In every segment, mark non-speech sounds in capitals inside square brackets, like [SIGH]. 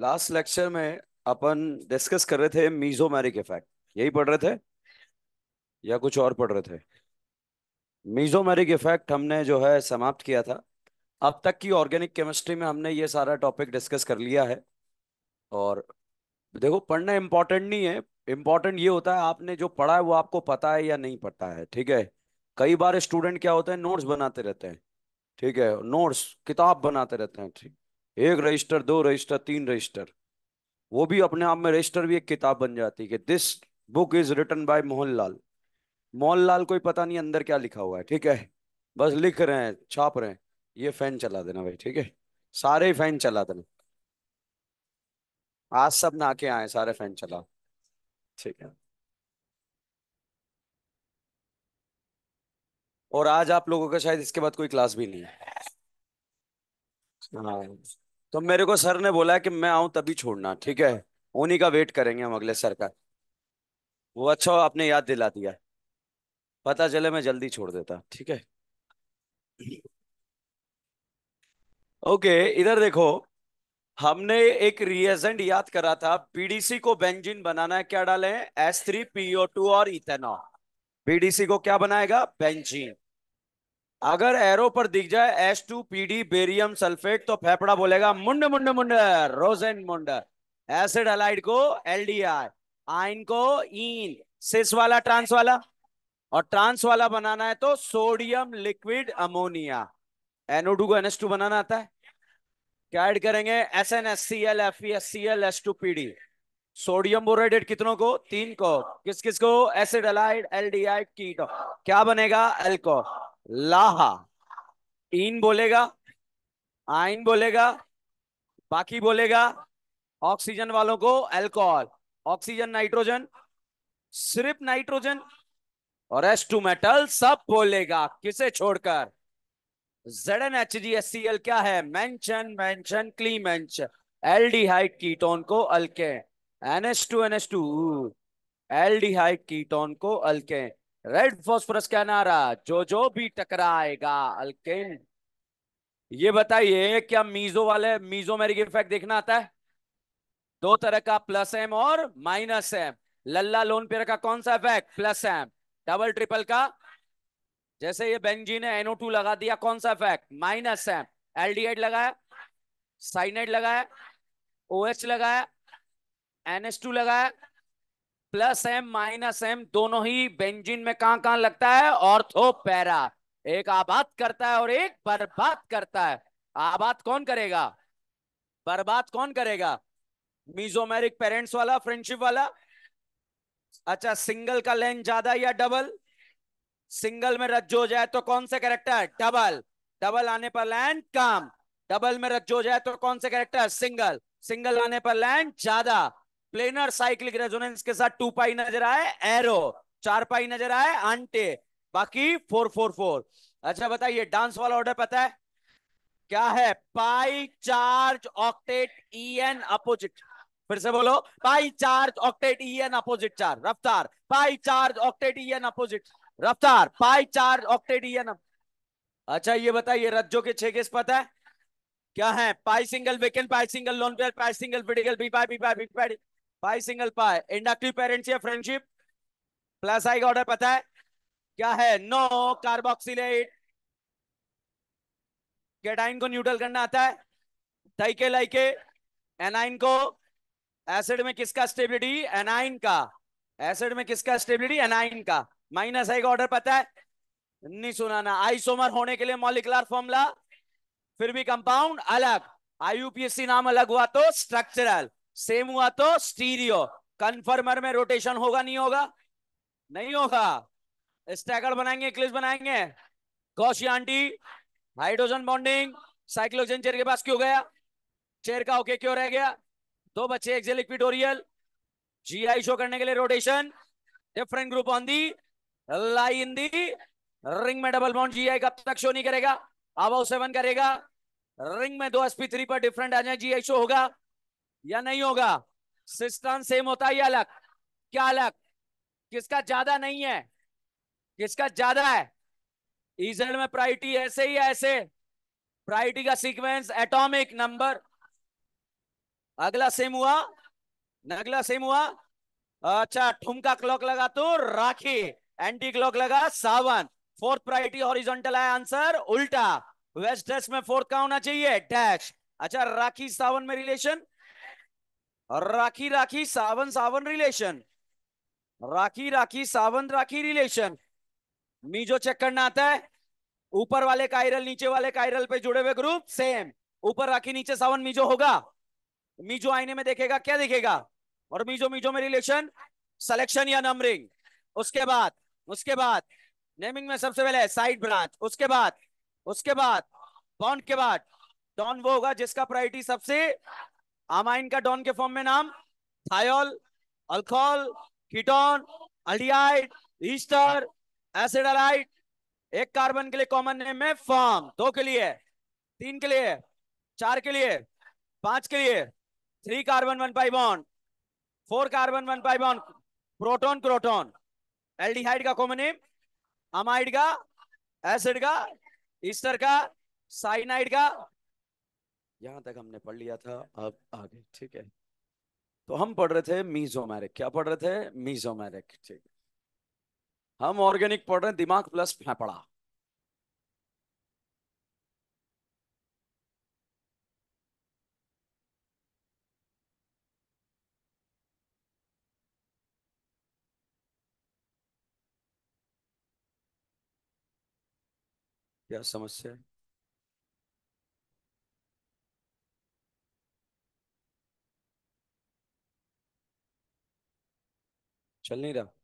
Last lecture में अपन discuss कर रहे थे मीजोमेरिक इफेक्ट यही पढ़ रहे थे या कुछ और पढ़ रहे थे मीजोमेरिक इफेक्ट हमने जो है समाप्त किया था अब तक की ऑर्गेनिक केमिस्ट्री में हमने ये सारा टॉपिक डिस्कस कर लिया है और देखो पढ़ना इम्पोर्टेंट नहीं है इम्पॉर्टेंट ये होता है आपने जो पढ़ा है वो आपको पता है या नहीं पता है ठीक है कई बार स्टूडेंट क्या होते हैं नोट्स बनाते रहते हैं ठीक है नोट्स किताब बनाते रहते हैं ठीक एक रजिस्टर दो रजिस्टर तीन रजिस्टर वो भी अपने आप में रजिस्टर भी एक किताब बन जाती है कि this book is written by Mohan Lal Mohan Lal कोई पता नहीं अंदर क्या लिखा हुआ है ठीक है बस लिख रहे हैं छाप रहे हैं ये फैन चला देना भाई ठीक है सारे फैन चला देना आज सब नाके आए सारे फैन चला ठीक है और आज आप लोगों का शायद इसके बाद कोई क्लास भी नहीं है हाँ तो मेरे को सर ने बोला कि मैं आऊं तभी छोड़ना ठीक है उन्हीं का वेट करेंगे हम अगले सर का वो अच्छा आपने याद दिला दिया पता चले मैं जल्दी छोड़ देता ठीक है ओके इधर देखो हमने एक रिएजेंट याद करा था पीडीसी को बेंजीन बनाना है क्या डालें एस थ्री पीओ टू और इथेनॉल पीडीसी को क्या बनाएगा बेंजीन अगर एरो पर दिख जाए S two P D barium sulphate तो फेफड़ा बोलेगा मुंड मुंड मुंड रोजेन मुंड एसिड अलाइड को एल डी एलडीआर आइन को इन सिस वाला ट्रांस वाला और ट्रांस वाला बनाना है तो sodium liquid ammonia NO two को एन एस टू बनाना आता है क्या ऐड करेंगे S N S C L F S C L S two P D sodium बोरेडेट कितनों को तीन को किस किस को acid halide L D aldehyde keto क्या बनेगा एल्को लाहा इन बोलेगा आइन बोलेगा बाकी बोलेगा ऑक्सीजन वालों को अल्कोहल ऑक्सीजन नाइट्रोजन सिर्फ नाइट्रोजन और एस टू मेटल सब बोलेगा किसे छोड़कर Z N H G S C L क्या है मेंशन मेंशन क्ली मेंशन हाइट कीटोन को अल्के N S two N S two L D हाइट कीटोन को अल्के रेड फॉस्फोरस का नारा जो जो भी टकराएगा अल्केन ये बताइए क्या मीजो वाले मीजो मेरी इफेक्ट देखना आता है दो तरह का प्लस एम और माइनस एम लल्ला लोन पेयर का कौन सा effect plus M double triple का जैसे ये बेंजीन है एनओ टू लगा दिया कौन सा इफेक्ट माइनस एम एड लगाया साइनाइड लगाया ओ एच लगाया एनएस टू लगाया प्लस एम माइनस एम दोनों ही बेंजीन में कहां कहां लगता है ऑर्थो पैरा एक आबाद करता है और एक बर्बाद करता है आबाद कौन करेगा बर्बाद कौन करेगा मीजोमेरिक पेरेंट्स वाला फ्रेंडशिप वाला अच्छा सिंगल का लेंथ ज्यादा या डबल सिंगल में रज्जो हो जाए तो कौन सा कैरेक्टर डबल डबल आने पर लैंड कम डबल में रज्जो हो जाए तो कौन सा कैरेक्टर सिंगल सिंगल आने पर लैंड ज्यादा प्लेनर साइक्लिक रेजोनेंस के साथ टू पाई नजर आए एरो चार पाई नजर आए आंटे बाकी फोर फोर फोर अच्छा बताइए डांस वाला ऑर्डर पता है क्या है pi charge octet E N opposite फिर से बोलो pi charge octet E N opposite चार रफ्तार pi charge octet E N opposite रफ्तार pi charge octet E N अच्छा ये बताइए रज्जो के छे केस पता है क्या है pi single vacant pi single lone pair pi single फिडिकल B pi B pi B pi pi single pi inductive parents या फ्रेंडशिप प्लस आई का ऑर्डर पता है क्या है नो कार्बोक्सिलेट केटाइन को न्यूट्रल करना आता है ताइके लाइके एनाइन को एसिड में किसका स्टेबिलिटी एनाइन का एसिड में किसका स्टेबिलिटी एनाइन का माइनस आई का ऑर्डर पता है नहीं सुनाना आइसोमर होने के लिए मॉलिकुलर फॉर्मूला फिर भी कंपाउंड अलग आईयूपीएससी नाम अलग हुआ तो स्ट्रक्चरल सेम हुआ तो स्टीरियो कन्फर्मर में रोटेशन होगा नहीं होगा नहीं होगा स्टैगर बनाएंगे क्लिस बनाएंगे कौशी आंटी हाइड्रोजन बॉन्डिंग साइक्लोजन चेयर के पास क्यों गया चेयर का ओके क्यों रह गया दो बच्चे axial equatorial G I show करने के लिए rotation different group on the line the ring में डबल बॉन्ड जी आई कब तक शो नहीं करेगा अब सेवन करेगा रिंग में दो एसपी थ्री पर डिफरेंट आ जाए जी आई शो होगा या नहीं होगा सिस्टम सेम होता है या अलग क्या अलग किसका ज्यादा नहीं है किसका ज्यादा है ईजेड में प्रायोरिटी ऐसे ही है ऐसे प्रायोरिटी का सीक्वेंस एटॉमिक नंबर अगला सेम हुआ अगला सेम हुआ अच्छा ठुमका क्लॉक लगा तो राखी एंटी क्लॉक लगा सावन फोर्थ प्रायोरिटी हॉरिजॉन्टल है आंसर उल्टा वेस्ट डेस्क में फोर्थ का होना चाहिए डैश अच्छा राखी सावन में relation Rakhi Rakhi Sawan Sawan relation Rakhi Rakhi Sawan Rakhi relation मी जो चेक करना आता है ऊपर वाले कायरल नीचे वाले कायरल पे जुड़े हुए ग्रुप सेम ऊपर राखी नीचे सावन मीजो होगा मीजो आईने में देखेगा क्या देखेगा और मीजो मीजो में रिलेशन सिलेक्शन या नंबरिंग उसके बाद उसके बाद नेमिंग में सबसे पहले साइड ब्रांच उसके बाद उसके बाद बॉन्ड के बाद डॉन वो होगा जिसका प्रायोरिटी सबसे आमाइन का डॉन के फॉर्म में नाम thiol alcohol ketone aldehyde ester acid halide एक कार्बन के लिए कॉमन नेम है फॉर्म दो के लिए तीन के लिए चार के लिए पांच के लिए three carbon one pi bond four carbon one pi bond proton croton aldehyde का कॉमन नेम अमाइड का एसिड का ईस्टर का साइनाइड का यहाँ तक हमने पढ़ लिया था अब आगे ठीक है तो हम पढ़ रहे थे मीजोमैरिक क्या पढ़ रहे थे मीजोमैरिक ठीक हम ऑर्गेनिक पढ़ रहे हैं दिमाग प्लस फैपड़ा क्या समस्या है चल नहीं रहा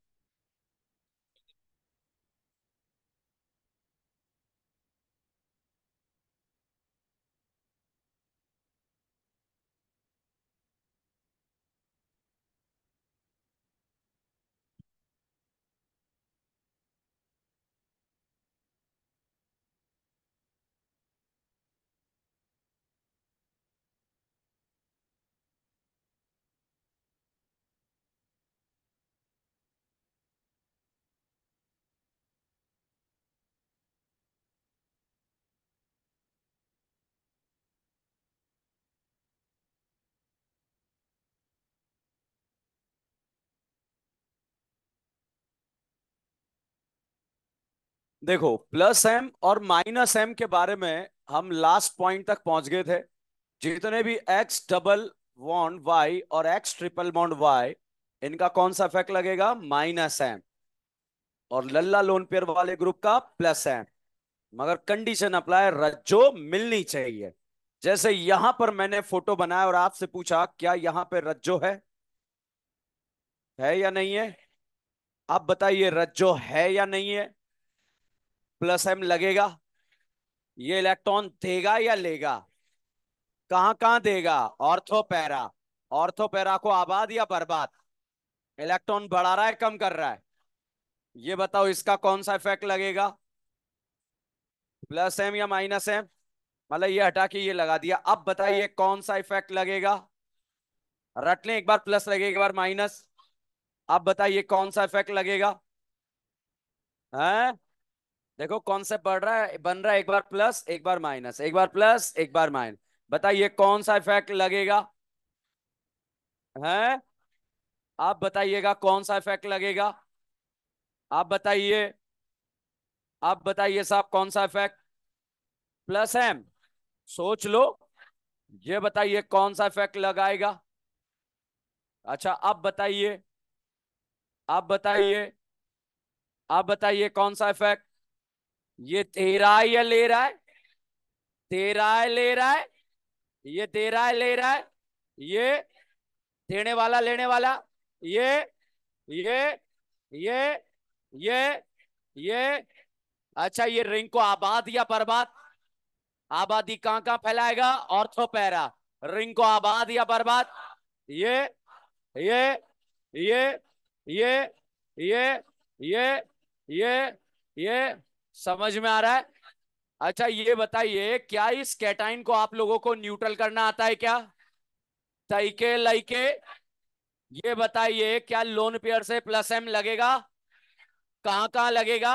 देखो प्लस एम और माइनस एम के बारे में हम लास्ट पॉइंट तक पहुंच गए थे जितने भी एक्स डबल वॉन्ड वाई और एक्स ट्रिपल बॉन्ड वाई इनका कौन सा इफेक्ट लगेगा माइनस एम और लल्ला लोन पेयर वाले ग्रुप का प्लस एम मगर कंडीशन अप्लाई रज्जो मिलनी चाहिए जैसे यहां पर मैंने फोटो बनाया और आपसे पूछा क्या यहां पर रज्जो है है या नहीं है आप बताइए रज्जो है या नहीं है प्लस एम लगेगा ये इलेक्ट्रॉन देगा या लेगा कहां कहां देगा ऑर्थोपैरा ऑर्थोपैरा को आबाद या बर्बाद इलेक्ट्रॉन बढ़ा रहा है कम कर रहा है ये बताओ इसका कौन सा इफेक्ट लगेगा प्लस एम या माइनस एम मतलब ये हटा के ये लगा दिया अब बताइए कौन सा इफेक्ट लगेगा रट लें एक बार प्लस लगेगा एक बार माइनस अब बताइए कौन सा इफेक्ट लगेगा है? देखो कॉन्सेप्ट बढ़ रहा है बन रहा है एक बार प्लस एक बार माइनस एक बार प्लस एक बार माइनस बताइए कौन सा इफेक्ट लगेगा है आप बताइएगा कौन सा इफेक्ट लगेगा आप बताइए आप बताइए साहब कौन सा इफेक्ट प्लस एम सोच लो ये बताइए कौन सा इफेक्ट लगाएगा अच्छा आप बताइए आप बताइए आप बताइए कौन सा इफेक्ट ये तेरा या ले रहा है है ले रहा है ये है ले रहा है ये देने वाला लेने वाला ये ये ये ये ये अच्छा ये रिंग को आबाद या बर्बाद आबादी कहाँ कहाँ फैलाएगा पैरा रिंग को आबाद या बर्बाद ये ये ये ये ये ये ये ये समझ में आ रहा है अच्छा ये बताइए क्या इस कैटाइन को आप लोगों को न्यूट्रल करना आता है क्या तईके लईके ये बताइए क्या लोन पेयर से प्लस एम लगेगा कहां कहां लगेगा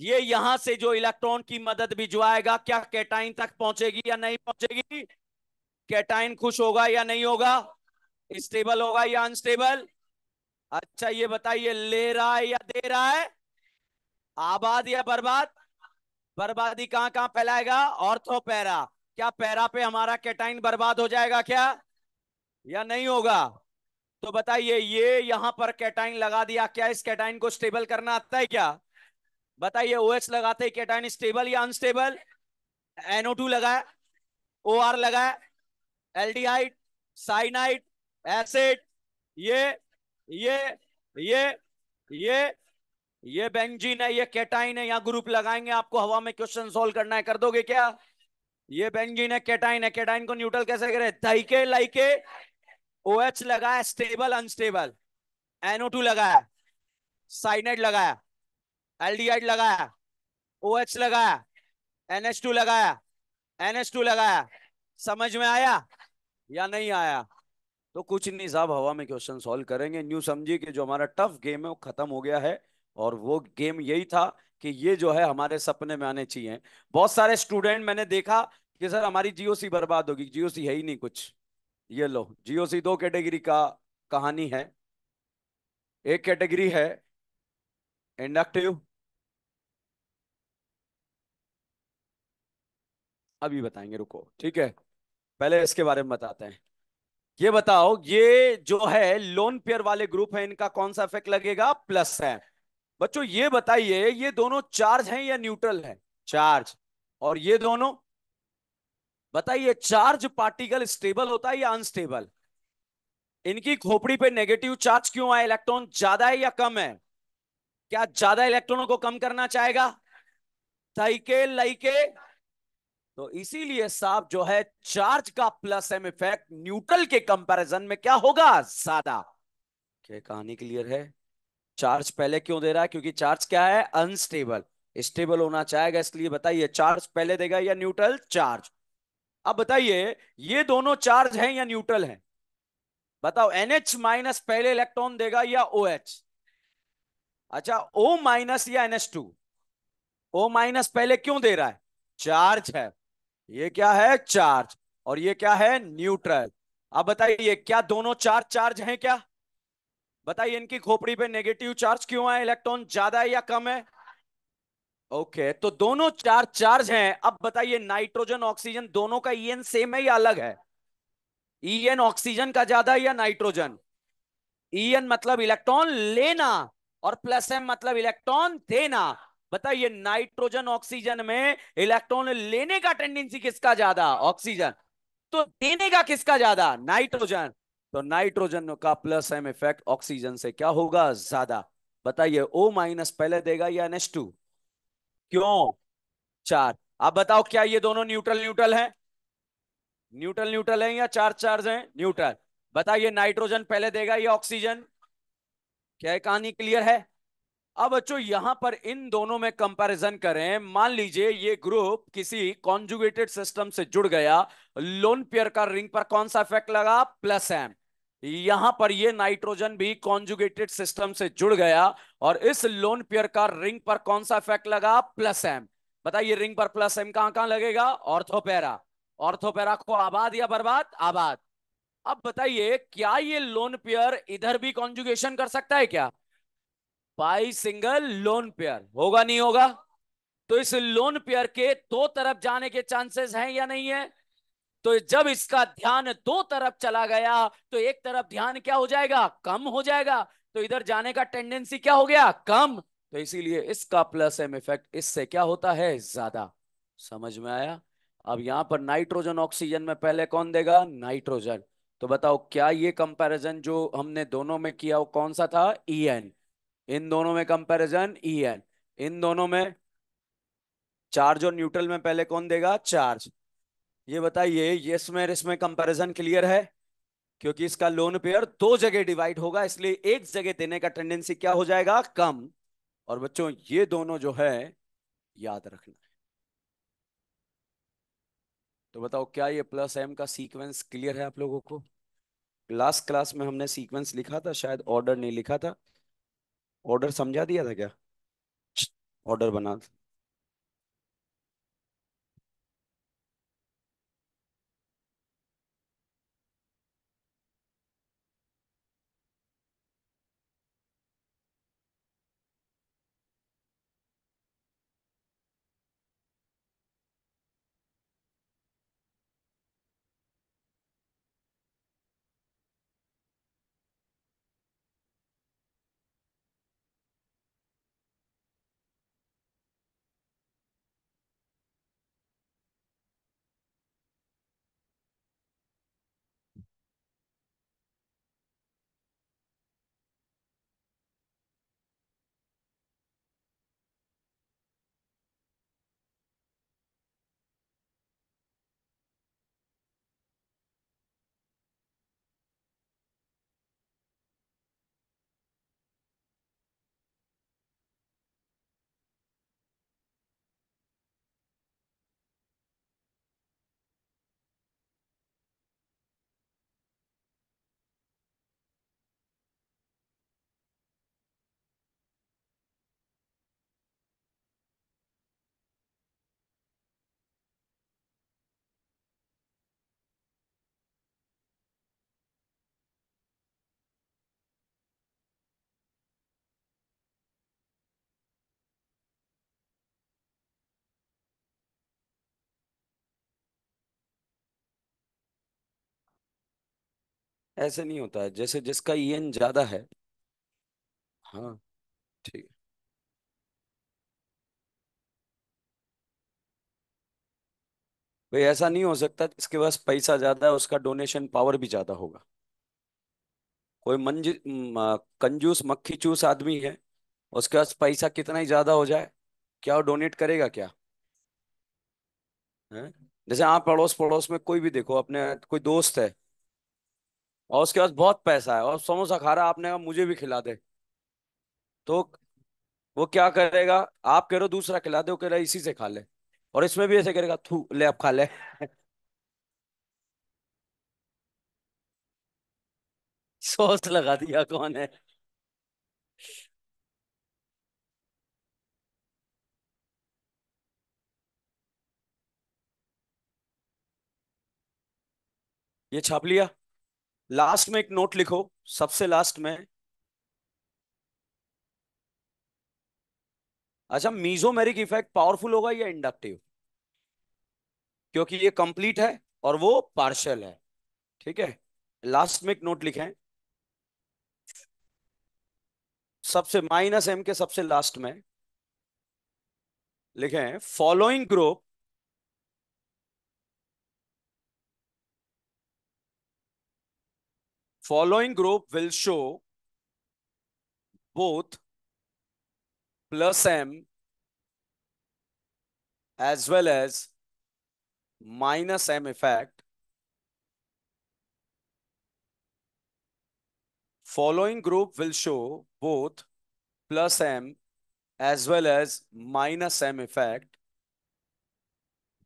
ये यहां से जो इलेक्ट्रॉन की मदद भिजवाएगा क्या कैटाइन तक पहुंचेगी या नहीं पहुंचेगी कैटाइन खुश होगा या नहीं होगा स्टेबल होगा या अनस्टेबल अच्छा ये बताइए ले रहा है या दे रहा है आबाद या बर्बाद बर्बादी कहां कहां फैलाएगा तो पैरा क्या पैरा पे हमारा कैटाइन बर्बाद हो जाएगा क्या या नहीं होगा तो बताइए ये यहां पर कैटाइन लगा दिया क्या इस कैटाइन को स्टेबल करना आता है क्या बताइए ओएच लगाते ही कैटाइन स्टेबल या अनस्टेबल एनओ टू लगाया O R D aldehyde cyanide acid ये ये ये ये ये बेंजीन है ये कैटाइन है यहाँ ग्रुप लगाएंगे आपको हवा में क्वेश्चन सोल्व करना है कर दोगे क्या ये बेंजिन है कैटाइन है कैटाइन को न्यूट्रल कैसे करे दहीके लाइके ओ एच लगाया स्टेबल अनस्टेबल एनओ टू लगाया साइनाइड लगाया एल्डिहाइड लगाया ओ एच लगाया एनएच टू लगाया एनएच टू लगाया समझ में आया या नहीं आया तो कुछ नहीं साहब हवा में क्वेश्चन सॉल्व करेंगे न्यू समझिए कि जो हमारा टफ गेम है वो खत्म हो गया है और वो गेम यही था कि ये जो है हमारे सपने में आने चाहिए बहुत सारे स्टूडेंट मैंने देखा कि सर हमारी जीओसी बर्बाद होगी जीओसी है ही नहीं कुछ ये लो जीओसी दो कैटेगरी का कहानी है एक कैटेगरी है इंडक्टिव अभी बताएंगे रुको ठीक है पहले इसके बारे में बताते हैं ये बताओ ये जो है लोन पेयर वाले ग्रुप है इनका कौन सा इफेक्ट लगेगा प्लस है बच्चों ये बताइए ये दोनों चार्ज हैं या न्यूट्रल हैं चार्ज और ये दोनों बताइए चार्ज पार्टिकल स्टेबल होता है या अनस्टेबल इनकी खोपड़ी पे नेगेटिव चार्ज क्यों आया इलेक्ट्रॉन ज्यादा है या कम है क्या ज्यादा इलेक्ट्रॉनों को कम करना चाहेगा थाइके लाइके तो इसीलिए साहब जो है चार्ज का प्लस एम इफेक्ट न्यूट्रल के कंपैरिजन में क्या होगा ज्यादा क्या कहानी क्लियर है चार्ज पहले क्यों दे रहा है क्योंकि चार्ज क्या है अनस्टेबल स्टेबल होना चाहेगा इसलिए बताइए चार्ज पहले देगा या न्यूट्रल चार्ज अब बताइए ये दोनों चार्ज हैं या न्यूट्रल हैं बताओ एनएच माइनस पहले इलेक्ट्रॉन देगा या ओ OH? एच अच्छा ओ माइनस या एनएच टू ओ माइनस पहले क्यों दे रहा है चार्ज है ये क्या है चार्ज और ये क्या है न्यूट्रल अब बताइए क्या दोनों चार्ज चार्ज हैं क्या बताइए इनकी खोपड़ी पे नेगेटिव चार्ज क्यों है इलेक्ट्रॉन ज्यादा है या कम है ओके okay, तो दोनों चार चार्ज हैं अब बताइए नाइट्रोजन ऑक्सीजन दोनों का ईएन सेम है या अलग है ईएन ऑक्सीजन का ज्यादा या नाइट्रोजन ईएन मतलब इलेक्ट्रॉन लेना और प्लस एम मतलब इलेक्ट्रॉन देना बताइए नाइट्रोजन ऑक्सीजन में इलेक्ट्रॉन लेने का टेंडेंसी किसका ज्यादा ऑक्सीजन तो देने का किसका ज्यादा नाइट्रोजन तो नाइट्रोजन का प्लस एम इफेक्ट ऑक्सीजन से क्या होगा ज्यादा बताइए ओ माइनस पहले देगा या एन एस टू क्यों चार आप बताओ क्या ये दोनों न्यूट्रल न्यूट्रल हैं न्यूट्रल न्यूट्रल हैं या चार चार्ज हैं न्यूट्रल बताइए नाइट्रोजन पहले देगा या ऑक्सीजन क्या कहानी क्लियर है अब बच्चों यहां पर इन दोनों में कंपैरिजन करें मान लीजिए ये ग्रुप किसी कॉन्जुगेटेड सिस्टम से जुड़ गया लोन पेयर का रिंग पर कौन सा इफेक्ट लगा प्लस एम यहां पर ये नाइट्रोजन भी कॉन्जुगेटेड सिस्टम से जुड़ गया और इस लोन पेयर का रिंग पर कौन सा इफेक्ट लगा प्लस एम बताइए रिंग पर प्लस एम कहां कहां लगेगा ऑर्थोपेरा ऑर्थोपेरा को आबाद या बर्बाद आबाद अब बताइए क्या ये लोन पेयर इधर भी कॉन्जुगेशन कर सकता है क्या बाई सिंगल लोन पेयर होगा नहीं होगा तो इस लोन पेयर के दो तरफ जाने के चांसेस हैं या नहीं है तो जब इसका ध्यान दो तरफ चला गया तो एक तरफ ध्यान क्या हो जाएगा कम हो जाएगा तो इधर जाने का टेंडेंसी क्या हो गया कम तो इसीलिए इसका प्लस एम इफेक्ट इससे क्या होता है ज्यादा समझ में आया अब यहां पर नाइट्रोजन ऑक्सीजन में पहले कौन देगा नाइट्रोजन तो बताओ क्या ये कंपैरिजन जो हमने दोनों में किया वो कौन सा था ई एन इन दोनों में कंपैरिजन ई एन इन दोनों में चार्ज और न्यूट्रल में पहले कौन देगा चार्ज ये बताइए यस में कंपैरिजन क्लियर है क्योंकि इसका लोन पेयर दो जगह डिवाइड होगा इसलिए एक जगह देने का टेंडेंसी क्या हो जाएगा कम और बच्चों ये दोनों जो है याद रखना है तो बताओ क्या ये प्लस एम का सीक्वेंस क्लियर है आप लोगों को लास्ट क्लास में हमने सीक्वेंस लिखा था शायद ऑर्डर नहीं लिखा था ऑर्डर समझा दिया था क्या ऑर्डर बना था ऐसे नहीं होता है जैसे जिसका ईएन ज्यादा है हाँ ठीक है भाई ऐसा नहीं हो सकता जिसके पास पैसा ज्यादा है उसका डोनेशन पावर भी ज्यादा होगा कोई मंज कंजूस मक्खी चूस आदमी है उसके पास पैसा कितना ही ज्यादा हो जाए क्या वो डोनेट करेगा क्या है जैसे आप पड़ोस पड़ोस में कोई भी देखो अपने कोई दोस्त है और उसके पास बहुत पैसा है और समोसा खा रहा आपने कहा मुझे भी खिला दे तो वो क्या करेगा आप कह रहे हो दूसरा खिला दे वो कह रहा इसी से खा ले और इसमें भी ऐसे करेगा थू ले आप खा ले [LAUGHS] सोच लगा दिया कौन है ये छाप लिया लास्ट में एक नोट लिखो सबसे लास्ट में अच्छा मीजोमेरिक इफेक्ट पावरफुल होगा या इंडक्टिव क्योंकि ये कंप्लीट है और वो पार्शल है ठीक है लास्ट में एक नोट लिखें सबसे माइनस एम के सबसे लास्ट में लिखें following group Following group will show both plus m as well as minus m effect. Following group will show both plus m as well as minus m effect,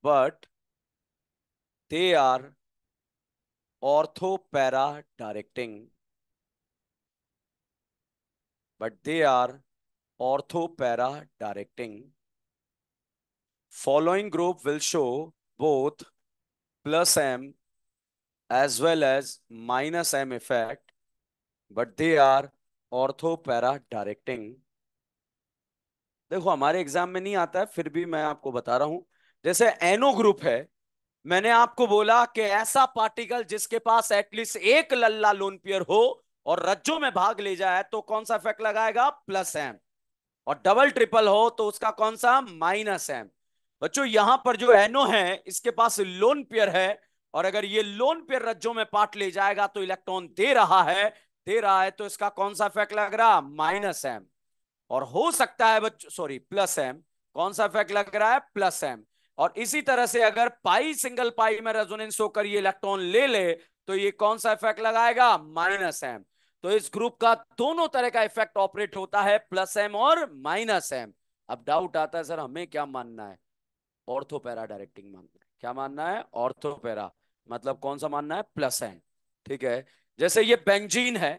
but they are ortho para directing but they are ortho para directing following group will show both plus M as well as minus M effect but they are ortho para directing देखो हमारे exam में नहीं आता है फिर भी मैं आपको बता रहा हूं जैसे एनो ग्रुप है मैंने आपको बोला कि ऐसा पार्टिकल जिसके पास एटलीस्ट एक लल्ला लोन पियर हो और रज्जो में भाग ले जाए तो कौन सा इफेक्ट लगाएगा प्लस एम और डबल ट्रिपल हो तो उसका कौन सा माइनस एम बच्चों यहां पर जो एनो है इसके पास लोन पेयर है और अगर ये लोन पेयर रज्जों में पार्ट ले जाएगा तो इलेक्ट्रॉन दे रहा है दे रहा है तो इसका कौन सा इफेक्ट लग रहा माइनस एम और हो सकता है बच्चों सॉरी प्लस एम कौन सा इफेक्ट लग रहा है प्लस एम और इसी तरह से अगर पाई सिंगल पाई में रेजोनेंस होकर ये इलेक्ट्रॉन ले ले तो ये कौन सा इफेक्ट लगाएगा माइनस एम तो इस ग्रुप का दोनों तरह का इफेक्ट ऑपरेट होता है प्लस एम और माइनस एम अब डाउट आता है सर हमें क्या मानना है ऑर्थोपेरा डायरेक्टिंग मानना है क्या मानना है ऑर्थोपेरा मतलब कौन सा मानना है प्लस एम ठीक है जैसे ये बेंजीन है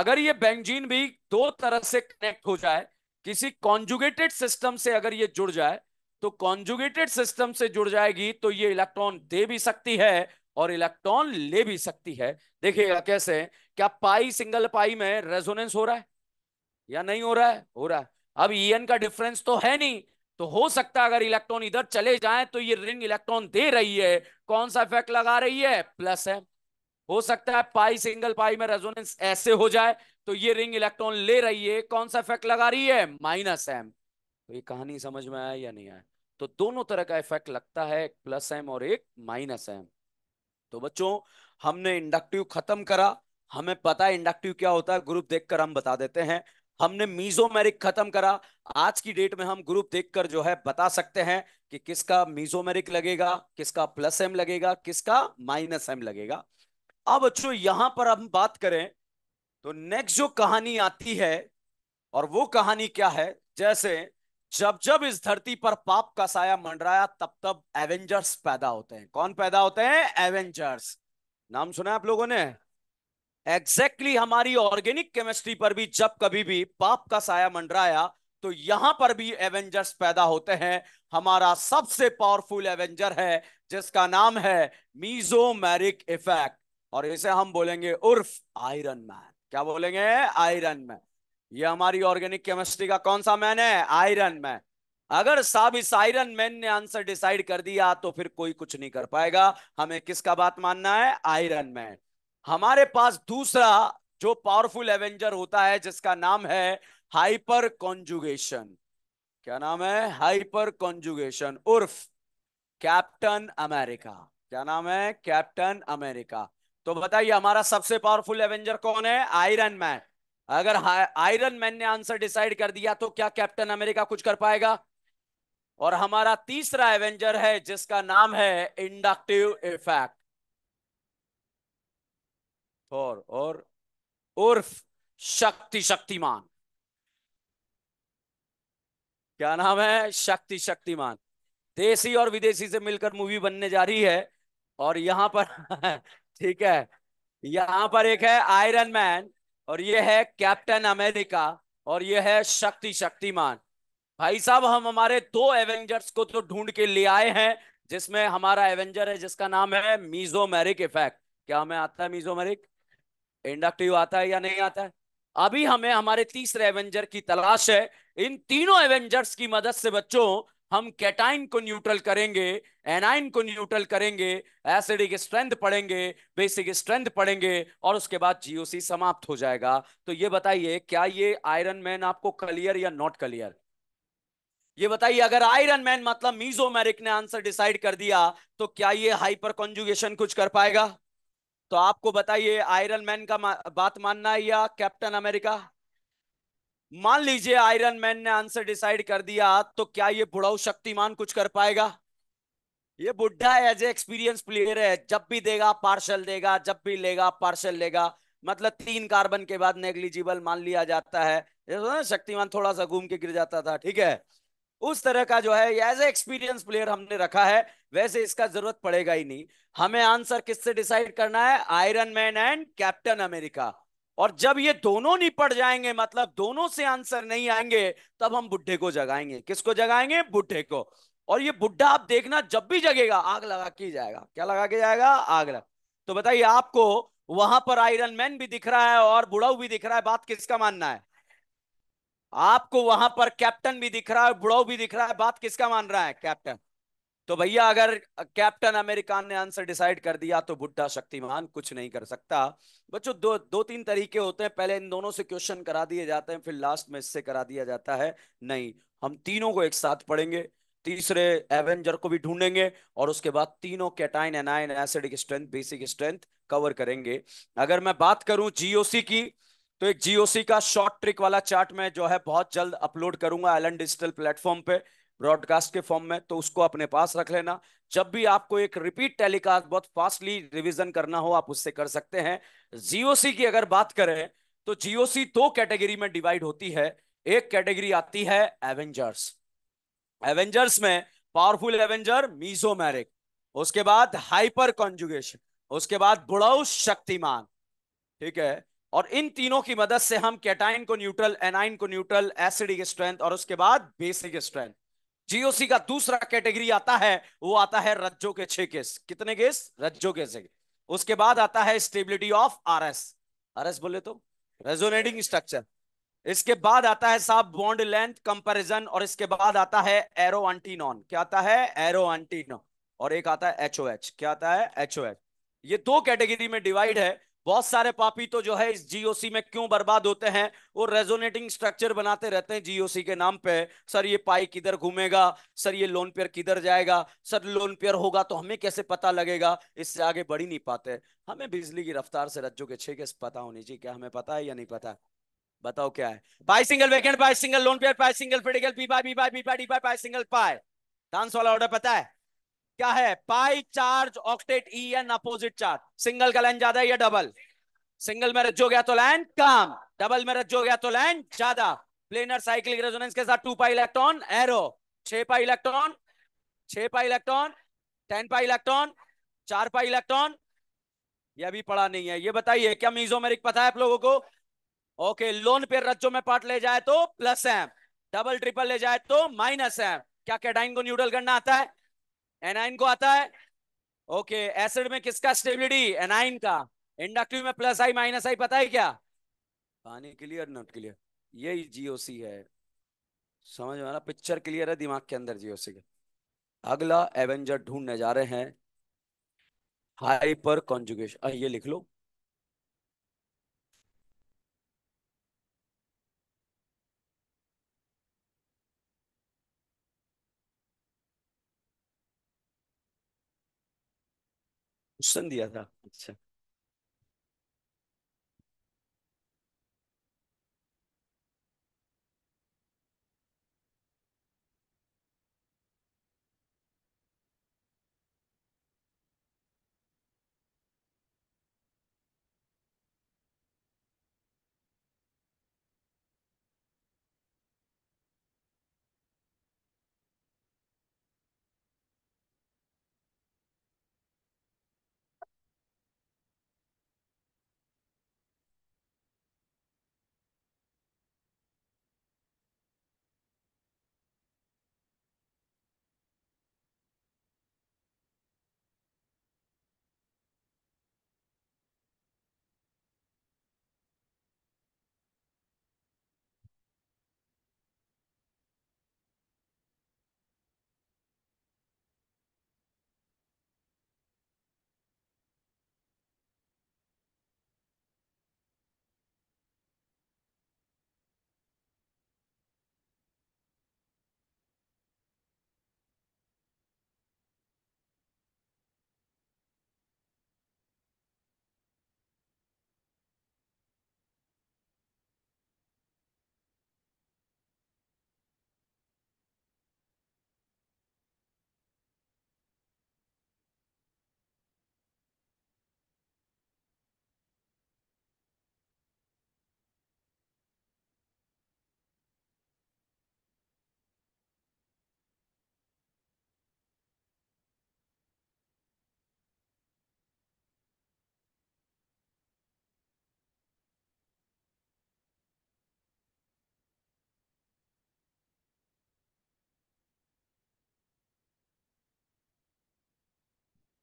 अगर ये बेंजीन भी दो तरह से कनेक्ट हो जाए किसी कॉन्जुगेटेड सिस्टम से अगर ये जुड़ जाए तो कॉन्जुगेटेड सिस्टम से जुड़ जाएगी तो ये इलेक्ट्रॉन दे भी सकती है और इलेक्ट्रॉन ले भी सकती है देखिएगा कैसे क्या पाई सिंगल पाई में रेजोनेंस हो रहा है या नहीं हो रहा है हो रहा है अब ईएन का डिफरेंस तो है नहीं तो हो सकता है अगर इलेक्ट्रॉन इधर चले जाए तो ये रिंग इलेक्ट्रॉन दे रही है कौन सा इफेक्ट लगा रही है प्लस है हो सकता है पाई सिंगल पाई में रेजोनेंस ऐसे हो जाए तो ये रिंग इलेक्ट्रॉन ले रही है कौन सा इफेक्ट लगा रही है माइनस एम तो ये कहानी समझ में आया या नहीं आया तो दोनों तरह का इफेक्ट लगता है एक प्लस एम और एक माइनस एम तो बच्चों हमने इंडक्टिव खत्म करा हमें पता है इंडक्टिव क्या होता है ग्रुप देखकर हम बता देते हैं हमने मीजोमेरिक खत्म करा आज की डेट में हम ग्रुप देखकर जो है बता सकते हैं कि किसका मीजोमेरिक लगेगा किसका प्लस एम लगेगा किसका माइनस एम लगेगा अब बच्चों यहां पर हम बात करें तो नेक्स्ट जो कहानी आती है और वो कहानी क्या है जैसे जब जब इस धरती पर पाप का साया मंडराया तब तब एवेंजर्स पैदा होते हैं कौन पैदा होते हैं एवेंजर्स नाम सुना है आप लोगों ने एग्जैक्टली exactly हमारी ऑर्गेनिक केमिस्ट्री पर भी जब कभी भी पाप का साया मंडराया तो यहां पर भी एवेंजर्स पैदा होते हैं हमारा सबसे पावरफुल एवेंजर है जिसका नाम है मीजोमेरिक इफेक्ट और इसे हम बोलेंगे उर्फ आयरन मैन क्या बोलेंगे आयरन मैन ये हमारी ऑर्गेनिक केमिस्ट्री का कौन सा मैन है आयरन मैन अगर साहब इस आयरन मैन ने आंसर डिसाइड कर दिया तो फिर कोई कुछ नहीं कर पाएगा हमें किसका बात मानना है आयरन मैन हमारे पास दूसरा जो पावरफुल एवेंजर होता है जिसका नाम है हाइपर कॉन्जुगेशन क्या नाम है हाइपर कॉन्जुगेशन उर्फ कैप्टन अमेरिका क्या नाम है कैप्टन अमेरिका तो बताइए हमारा सबसे पावरफुल एवेंजर कौन है आयरन मैन अगर आयरन मैन ने आंसर डिसाइड कर दिया तो क्या कैप्टन अमेरिका कुछ कर पाएगा और हमारा तीसरा एवेंजर है जिसका नाम है इंडक्टिव इफेक्ट और और उर्फ शक्ति शक्तिमान क्या नाम है शक्ति शक्तिमान देसी और विदेशी से मिलकर मूवी बनने जा रही है और यहां पर [LAUGHS] ठीक है यहां पर एक है आयरन मैन और ये है कैप्टन अमेरिका और ये है शक्ति शक्तिमान भाई साहब हम हमारे दो एवेंजर्स को तो ढूंढ के ले आए हैं जिसमें हमारा एवेंजर है जिसका नाम है मीजोमेरिक इफेक्ट क्या हमें आता है मीजोमेरिक इंडक्टिव आता है या नहीं आता है अभी हमें हमारे तीसरे एवेंजर की तलाश है इन तीनों एवेंजर्स की मदद से बच्चों हम कैटाइन को न्यूट्रल करेंगे एनाइन को न्यूट्रल करेंगे एसिडिक स्ट्रेंथ पढ़ेंगे बेसिक स्ट्रेंथ पढ़ेंगे और उसके बाद जीओसी समाप्त हो जाएगा तो ये बताइए क्या ये आयरन मैन आपको क्लियर या नॉट क्लियर ये बताइए अगर आयरन मैन मतलब मीजोमेरिक ने आंसर डिसाइड कर दिया तो क्या ये हाइपर कॉन्जुगेशन कुछ कर पाएगा तो आपको बताइए आयरन मैन का बात मानना है या कैप्टन अमेरिका मान लीजिए आयरन मैन ने आंसर डिसाइड कर दिया तो क्या ये बुढ़ाऊ शक्तिमान कुछ कर पाएगा ये बुढ़ा एज एक्सपीरियंस प्लेयर है जब भी देगा पार्शल देगा जब भी लेगा पार्शल लेगा मतलब तीन कार्बन के बाद नेग्लिजिबल मान लिया जाता है तो शक्तिमान थोड़ा सा घूम के गिर जाता था ठीक है उस तरह का जो है एज ए एक्सपीरियंस प्लेयर हमने रखा है वैसे इसका जरूरत पड़ेगा ही नहीं हमें आंसर किससे डिसाइड करना है Iron Man and Captain America और जब ये दोनों निपट जाएंगे मतलब दोनों से आंसर नहीं आएंगे तब हम बुढ़े को जगाएंगे किसको जगाएंगे बुढ़े को और ये बुढ़ा आप देखना जब भी जगेगा आग लगा के जाएगा क्या लगा के जाएगा आग लगा तो बताइए आपको वहां पर आयरन मैन भी दिख रहा है और बुढ़ाऊ भी दिख रहा है बात किसका मानना है आपको वहां पर कैप्टन भी दिख रहा है बुढ़ाऊ भी दिख रहा है बात किसका मान रहा है कैप्टन तो भैया अगर कैप्टन अमेरिका ने आंसर डिसाइड कर दिया तो बुढ़ा शक्तिमान कुछ नहीं कर सकता बच्चों दो दो तीन तरीके होते हैं पहले इन दोनों से क्वेश्चन करा दिए जाते हैं फिर लास्ट में इससे करा दिया जाता है नहीं हम तीनों को एक साथ पढ़ेंगे तीसरे एवेंजर को भी ढूंढेंगे और उसके बाद तीनों cation anion acidic strength basic strength cover करेंगे अगर मैं बात करूं जीओसी की तो एक जीओसी का शॉर्ट ट्रिक वाला चार्ट में जो है बहुत जल्द अपलोड करूंगा एलन डिजिटल प्लेटफॉर्म पे ब्रॉडकास्ट के फॉर्म में तो उसको अपने पास रख लेना जब भी आपको एक रिपीट टेलीकास्ट बहुत फास्टली रिवीजन करना हो आप उससे कर सकते हैं जीओसी की अगर बात करें तो जीओसी दो कैटेगरी में डिवाइड होती है एक कैटेगरी आती है एवेंजर्स एवेंजर्स में पावरफुल एवेंजर मीजोमेरिक उसके बाद हाइपर कॉन्जुगेशन उसके बाद बुढ़ाऊ शक्तिमान ठीक है और इन तीनों की मदद से हम कैटाइन को न्यूट्रल एनाइन को न्यूट्रल एसिडिक स्ट्रेंथ और उसके बाद बेसिक स्ट्रेंथ जीओसी का दूसरा कैटेगरी आता है वो आता है रज्जो के छह केस कितने केस रज्जो के छह उसके बाद आता है स्टेबिलिटी ऑफ आरएस आरएस बोले तो रेजोनेटिंग स्ट्रक्चर इसके बाद आता है साहब बॉन्ड लेंथ कंपैरिजन और इसके बाद आता है एरो एंटीनॉन क्या आता है एरो एंटीनॉन और एक आता है एचओएच क्या आता है एचओएच ये दो कैटेगरी में डिवाइड है बहुत सारे पापी तो जो है इस जीओसी में क्यों बर्बाद होते हैं वो रेजोनेटिंग स्ट्रक्चर बनाते रहते हैं जीओसी के नाम पे सर ये पाई किधर घूमेगा सर ये लोन पेयर किधर जाएगा सर लोन पेयर होगा तो हमें कैसे पता लगेगा इससे आगे बढ़ ही नहीं पाते हमें बिजली की रफ्तार से रज्जो के छे के पता होनी चाहिए क्या हमें पता है या नहीं पता बताओ क्या है pi single vacant pi single lone pair pi single फिडिकल P pi P pi P pi D pi pi single pi dance वाला ऑर्डर पता है क्या है pi charge octet E N opposite charge single का लाइन ज्यादा है या डबल सिंगल में रज्जो गया तो लाइन कम डबल में रज्जो गया तो लाइन ज्यादा प्लेनर साइकिल रेजोनेंस के साथ two pi electron arrow pi electron छह pi electron ten pi electron चार पाई इलेक्ट्रॉन यह भी पढ़ा नहीं है ये बताइए क्या मीजोमेरिक पता है आप लोगों को ओके लोन पे रज्जो में पार्ट ले जाए तो प्लस एम डबल ट्रिपल ले जाए तो माइनस एम क्या कैडाइन को न्यूडल करना आता है एनाइन को आता है ओके okay, एसिड में किसका स्टेबिलिटी एनाइन का इंडक्टिव में प्लस आई माइनस आई पता है क्या पानी क्लियर नॉट क्लियर यही जीओसी है समझ में पिक्चर क्लियर है दिमाग के अंदर जीओसी का अगला एवेंजर ढूंढने जा रहे हैं हाइपर कॉन्जुगेशन ये लिख लो क्वेश्चन दिया था अच्छा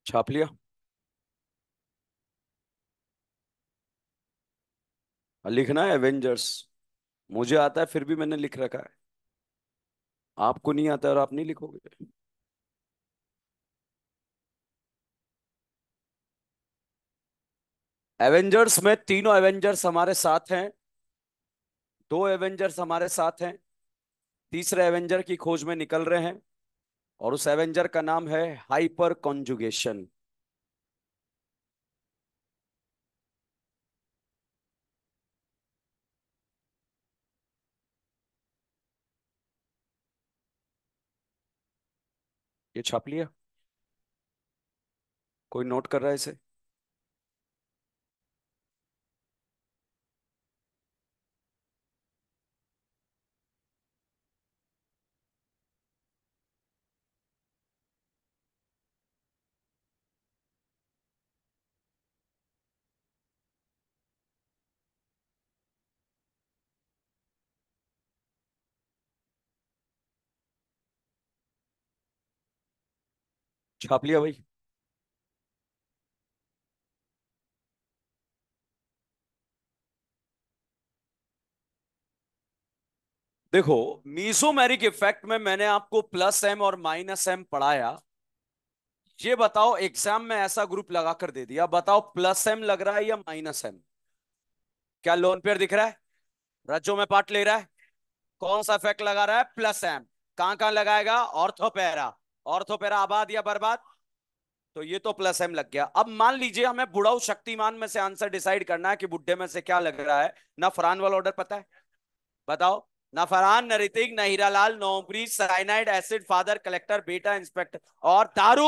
छाप लिया हाँ, लिखना है एवेंजर्स मुझे आता है फिर भी मैंने लिख रखा है आपको नहीं आता और आप नहीं लिखोगे एवेंजर्स में तीनों एवेंजर्स हमारे साथ हैं दो एवेंजर्स हमारे साथ हैं तीसरे एवेंजर की खोज में निकल रहे हैं और उस एवेंजर का नाम है हाइपर कॉन्जुगेशन ये छाप लिया कोई नोट कर रहा है इसे छाप लिया भाई देखो मीसोमेरिक इफेक्ट में मैंने आपको प्लस एम और माइनस एम पढ़ाया ये बताओ एग्जाम में ऐसा ग्रुप लगा कर दे दिया बताओ प्लस एम लग रहा है या माइनस एम क्या लोन पेयर दिख रहा है रज्जो में पार्ट ले रहा है कौन सा इफेक्ट लगा रहा है प्लस एम कहां कहां लगाएगा ऑर्थोपेरा पेरा तो आबाद या बर्बाद तो ये तो प्लस एम लग गया अब मान लीजिए हमें बुढ़ाऊ शक्तिमान में से आंसर डिसाइड करना है कि बुढ़े में से क्या लग रहा है ना फरान वाला ऑर्डर पता है बताओ ना फरान न ऋतिक न हीरालाल नौकरी साइनाइड एसिड फादर कलेक्टर बेटा इंस्पेक्टर और दारू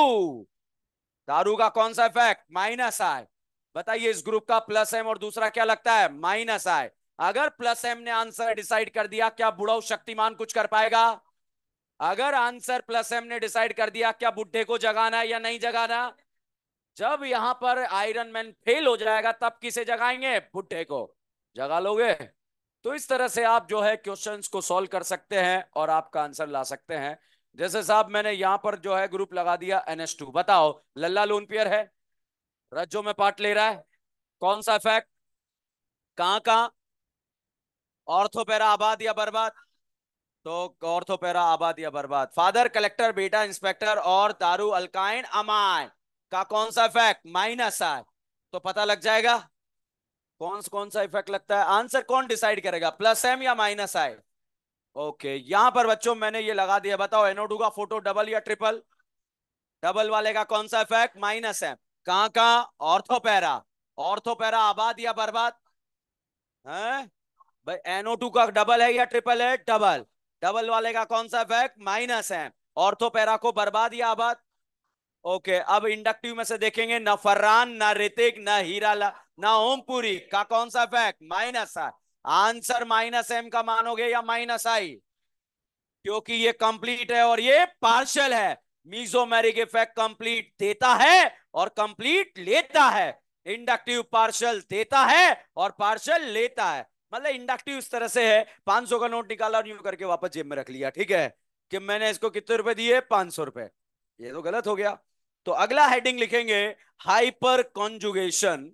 दारू का कौन सा इफेक्ट माइनस आए बताइए इस ग्रुप का प्लस एम और दूसरा क्या लगता है माइनस आए अगर प्लस एम ने आंसर डिसाइड कर दिया क्या बुढ़ाऊ शक्तिमान कुछ कर पाएगा अगर आंसर प्लस एम ने डिसाइड कर दिया क्या बुढ़े को जगाना है या नहीं जगाना जब यहां पर आयरन मैन फेल हो जाएगा तब किसे जगाएंगे बुढ़े को जगा लोगे तो इस तरह से आप जो है क्वेश्चन को सॉल्व कर सकते हैं और आपका आंसर ला सकते हैं जैसे साहब मैंने यहां पर जो है ग्रुप लगा दिया एन टू बताओ लल्ला लोन पियर है रज्जो में पार्ट ले रहा है कौन सा इफेक्ट कहा ऑर्थोपेरा आबाद या बर्बाद तो ऑर्थोपेरा तो आबाद या बर्बाद फादर कलेक्टर बेटा इंस्पेक्टर और दारू अलकाइन अमाय का कौन सा इफेक्ट माइनस आय तो पता लग जाएगा कौन सा कौन सा इफेक्ट लगता है आंसर कौन डिसाइड करेगा प्लस एम या माइनस आय ओके यहां पर बच्चों मैंने ये लगा दिया बताओ एनोडू का फोटो डबल या ट्रिपल डबल वाले का कौन सा इफेक्ट माइनस एम कहां का ऑर्थोपेरा ऑर्थोपेरा आबाद या बर्बाद है भाई एनओ टू का डबल है या ट्रिपल है डबल डबल वाले का कौन सा इफेक्ट माइनस है ऑर्थोपेरा को बर्बाद या आबाद ओके अब इंडक्टिव में से देखेंगे न फरहान न ऋतिक न ला न ओमपुरी का कौन सा इफेक्ट माइनस है आंसर माइनस एम का मानोगे या माइनस आई क्योंकि ये कंप्लीट है और ये पार्शल है मीजोमेरिक इफेक्ट कंप्लीट देता है और कंप्लीट लेता है इंडक्टिव पार्शल देता है और पार्शल लेता है मतलब इंडक्टिव इस तरह से है पांच सौ का नोट निकाला और यूं करके वापस जेब में रख लिया ठीक है कि मैंने इसको कितने रुपए दिए पांच सौ रुपए ये तो गलत हो गया तो अगला हेडिंग लिखेंगे हाइपर कॉन्जुगेशन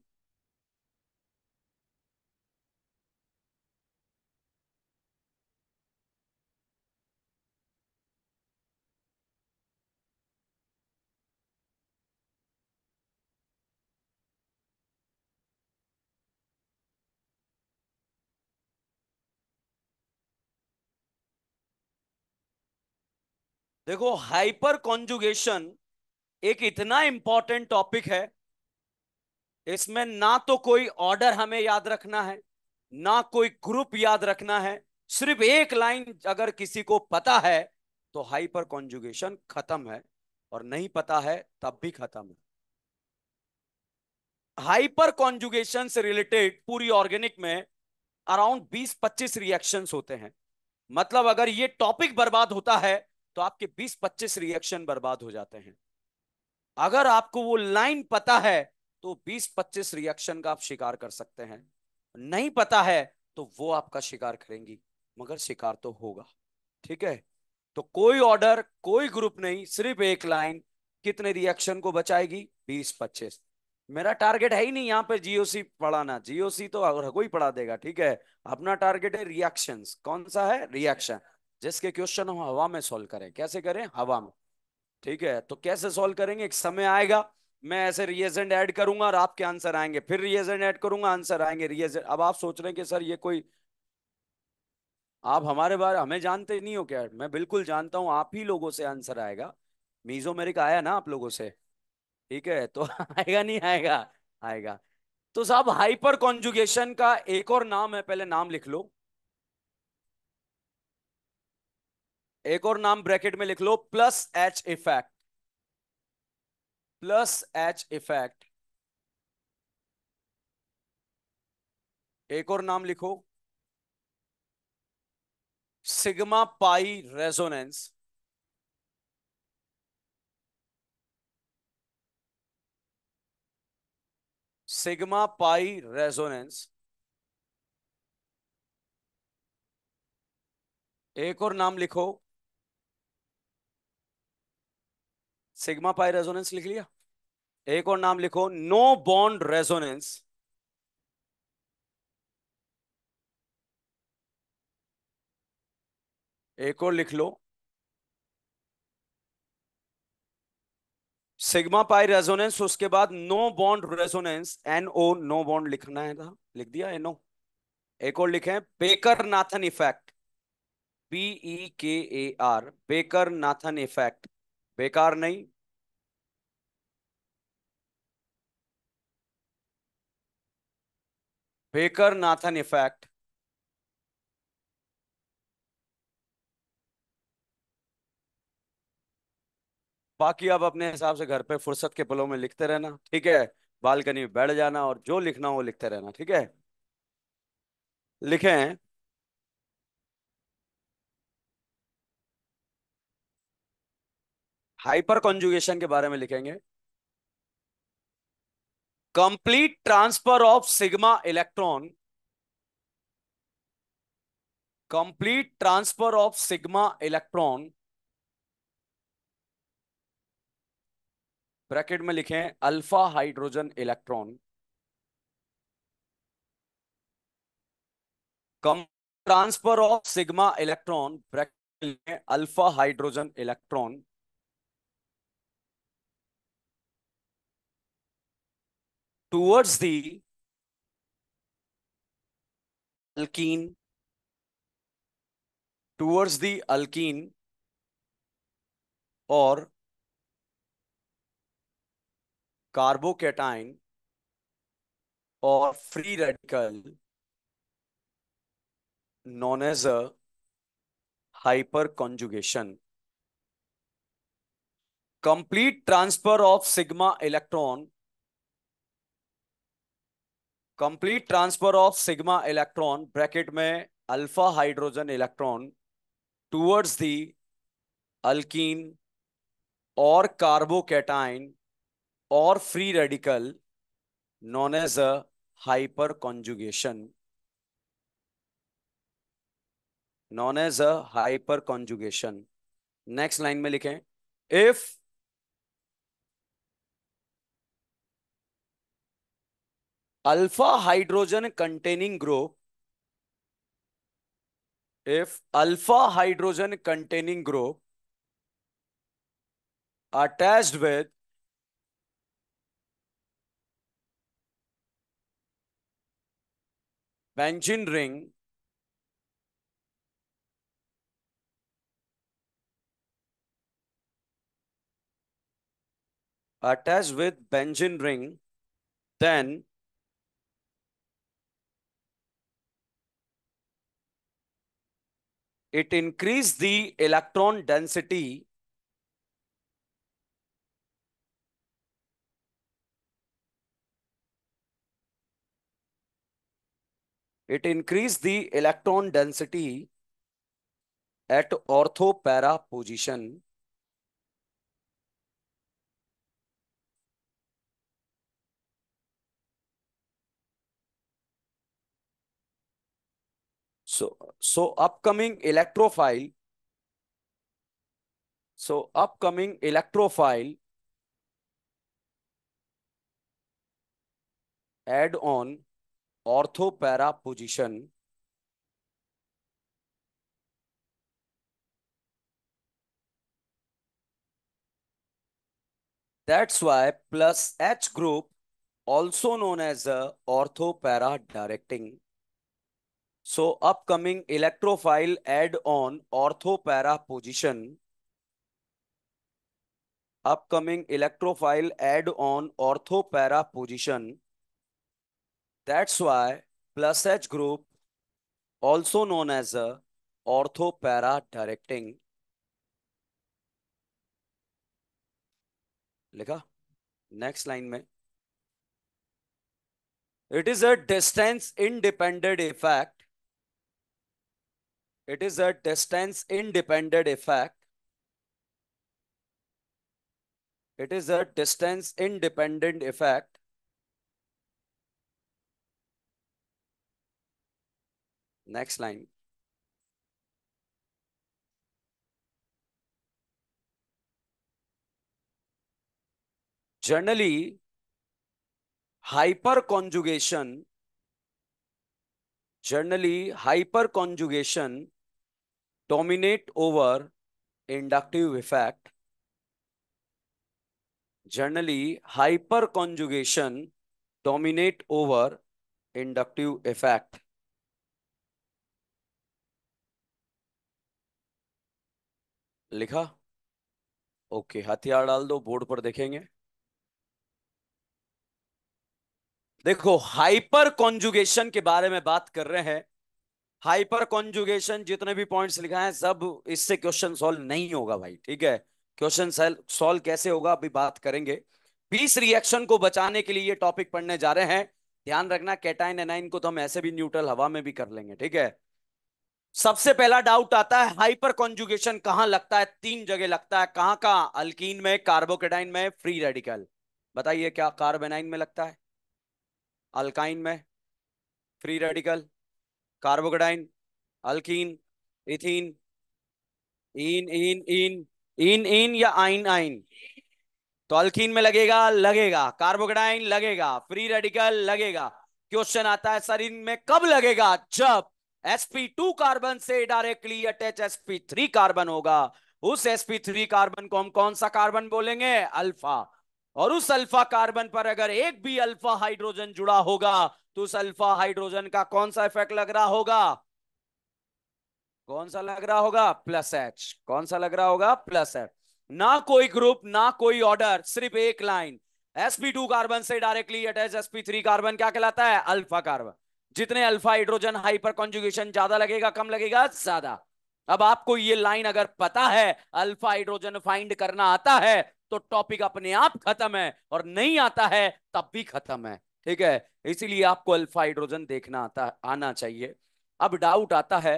देखो हाइपर कॉन्जुगेशन एक इतना इंपॉर्टेंट टॉपिक है इसमें ना तो कोई ऑर्डर हमें याद रखना है ना कोई ग्रुप याद रखना है सिर्फ एक लाइन अगर किसी को पता है तो हाइपर कॉन्जुगेशन खत्म है और नहीं पता है तब भी खत्म है हाइपर कॉन्जुगेशन से रिलेटेड पूरी ऑर्गेनिक में अराउंड 20-25 रिएक्शंस होते हैं मतलब अगर ये टॉपिक बर्बाद होता है तो आपके 20-25 रिएक्शन बर्बाद हो जाते हैं अगर आपको वो लाइन पता है तो 20-25 रिएक्शन का आप शिकार कर सकते हैं नहीं पता है तो वो आपका शिकार करेंगी मगर शिकार तो होगा ठीक है तो कोई ऑर्डर कोई ग्रुप नहीं सिर्फ एक लाइन कितने रिएक्शन को बचाएगी बीस पच्चीस मेरा टारगेट है ही नहीं यहाँ पे जीओसी पढ़ाना जीओसी तो अगर कोई पढ़ा देगा ठीक है अपना टारगेट है रिएक्शंस कौन सा है रिएक्शन जिसके क्वेश्चन हम हवा में सॉल्व करें कैसे करें हवा में ठीक है तो कैसे सॉल्व करेंगे एक समय आएगा मैं ऐसे रिएजेंट ऐड करूंगा और आपके आंसर आएंगे फिर रिएजेंट ऐड करूंगा आंसर आएंगे रिएजेंट अब आप सोच रहे हैं कि सर ये कोई आप हमारे बारे हमें जानते नहीं हो क्या मैं बिल्कुल जानता हूं आप ही लोगों से आंसर आएगा मीजो मेरिका आया ना आप लोगों से ठीक है तो [LAUGHS] आएगा नहीं आएगा आएगा तो साहब हाइपर कॉन्जुगेशन का एक और नाम है पहले नाम लिख लो एक और नाम ब्रैकेट में लिख लो plus H effect plus H effect एक और नाम लिखो sigma pi resonance sigma pi resonance एक और नाम लिखो सिग्मा पाई रेजोनेंस लिख लिया एक और नाम लिखो नो बॉन्ड रेजोनेंस एक और लिख लो सिग्मा पाई रेजोनेंस उसके बाद no bond resonance NO no bond लिखना है था लिख दिया एनओ एक और लिखे baker Nathan effect P E A R Baker Nathan effect बेकार नहीं बेकर नाथन इफेक्ट बाकी आप अपने हिसाब से घर पे फुर्सत के पलों में लिखते रहना ठीक है बालकनी में बैठ जाना और जो लिखना हो लिखते रहना ठीक है लिखें हाइपर कॉन्जुगेशन के बारे में लिखेंगे complete transfer of sigma electron complete transfer of sigma electron bracket में लिखें अल्फा हाइड्रोजन इलेक्ट्रॉन कम transfer of sigma electron bracket में alpha hydrogen electron towards the alkene towards the alkene or carbocation or free radical known as a hyperconjugation. Complete transfer of sigma electron complete transfer of sigma electron bracket में alpha hydrogen electron towards the alkene और carbocation और free radical known as a hyperconjugation known as a hyperconjugation next line में लिखें if alpha hydrogen containing group if alpha hydrogen containing group attached with benzene ring attached with benzene ring then it increased the electron density it increased the electron density at ortho para position So, so upcoming electrophile, so upcoming electrophile add on ortho para position That's why plus H group also known as a ortho para directing So upcoming electrophile add-on ortho-para position. Upcoming electrophile add-on ortho-para position. That's why plus H group, also known as a ortho-para directing. लिखा next line में it is a distance independent effect It is a distance independent effect. It is a distance independent effect. Next line. Generally, hyperconjugation generally hyperconjugation dominate over inductive effect generally hyperconjugation dominate over inductive effect लिखा okay okay, हथियार डाल दो board पर देखेंगे देखो hyper conjugation के बारे में बात कर रहे हैं हाइपर कॉन्जुगेशन जितने भी पॉइंट्स लिखा है सब इससे क्वेश्चन सॉल्व नहीं होगा भाई ठीक है क्वेश्चन सॉल्व कैसे होगा अभी बात करेंगे बीस रिएक्शन को बचाने के लिए ये टॉपिक पढ़ने जा रहे हैं ध्यान रखना कैटाइन एनाइन को तो हम ऐसे भी न्यूट्रल हवा में भी कर लेंगे ठीक है सबसे पहला डाउट आता है हाइपर कॉन्जुगेशन कहां लगता है तीन जगह लगता है कहां कहां अल्कीन में कार्बोकेटाइन में फ्री रेडिकल बताइए क्या कार्बेनाइन में लगता है अल्काइन में free radical carbocation alkene ethene इन इन इन इन इन या आइन आइन तो अल्कीन में लगेगा लगेगा कार्बोकडाइन लगेगा फ्री रेडिकल लगेगा क्वेश्चन आता है सर इनमें कब लगेगा जब sp2 कार्बन से डायरेक्टली अटैच sp3 कार्बन होगा उस sp3 कार्बन को हम कौन सा कार्बन बोलेंगे अल्फा और उस अल्फा कार्बन पर अगर एक भी अल्फा हाइड्रोजन जुड़ा होगा तो उस अल्फा हाइड्रोजन का कौन सा इफेक्ट लग रहा होगा कौन सा लग रहा होगा प्लस एच कौन सा लग रहा होगा प्लस एच ना कोई ग्रुप ना कोई ऑर्डर सिर्फ एक लाइन sp2 कार्बन से डायरेक्टली अटैच sp3 कार्बन क्या कहलाता है अल्फा कार्बन जितने अल्फा हाइड्रोजन हाइपर कॉन्जुगेशन ज्यादा लगेगा कम लगेगा ज्यादा अब आपको ये लाइन अगर पता है अल्फा हाइड्रोजन फाइंड करना आता है तो टॉपिक अपने आप खत्म है और नहीं आता है तब भी खत्म है ठीक है इसीलिए आपको अल्फा हाइड्रोजन देखना आता आना चाहिए अब डाउट आता है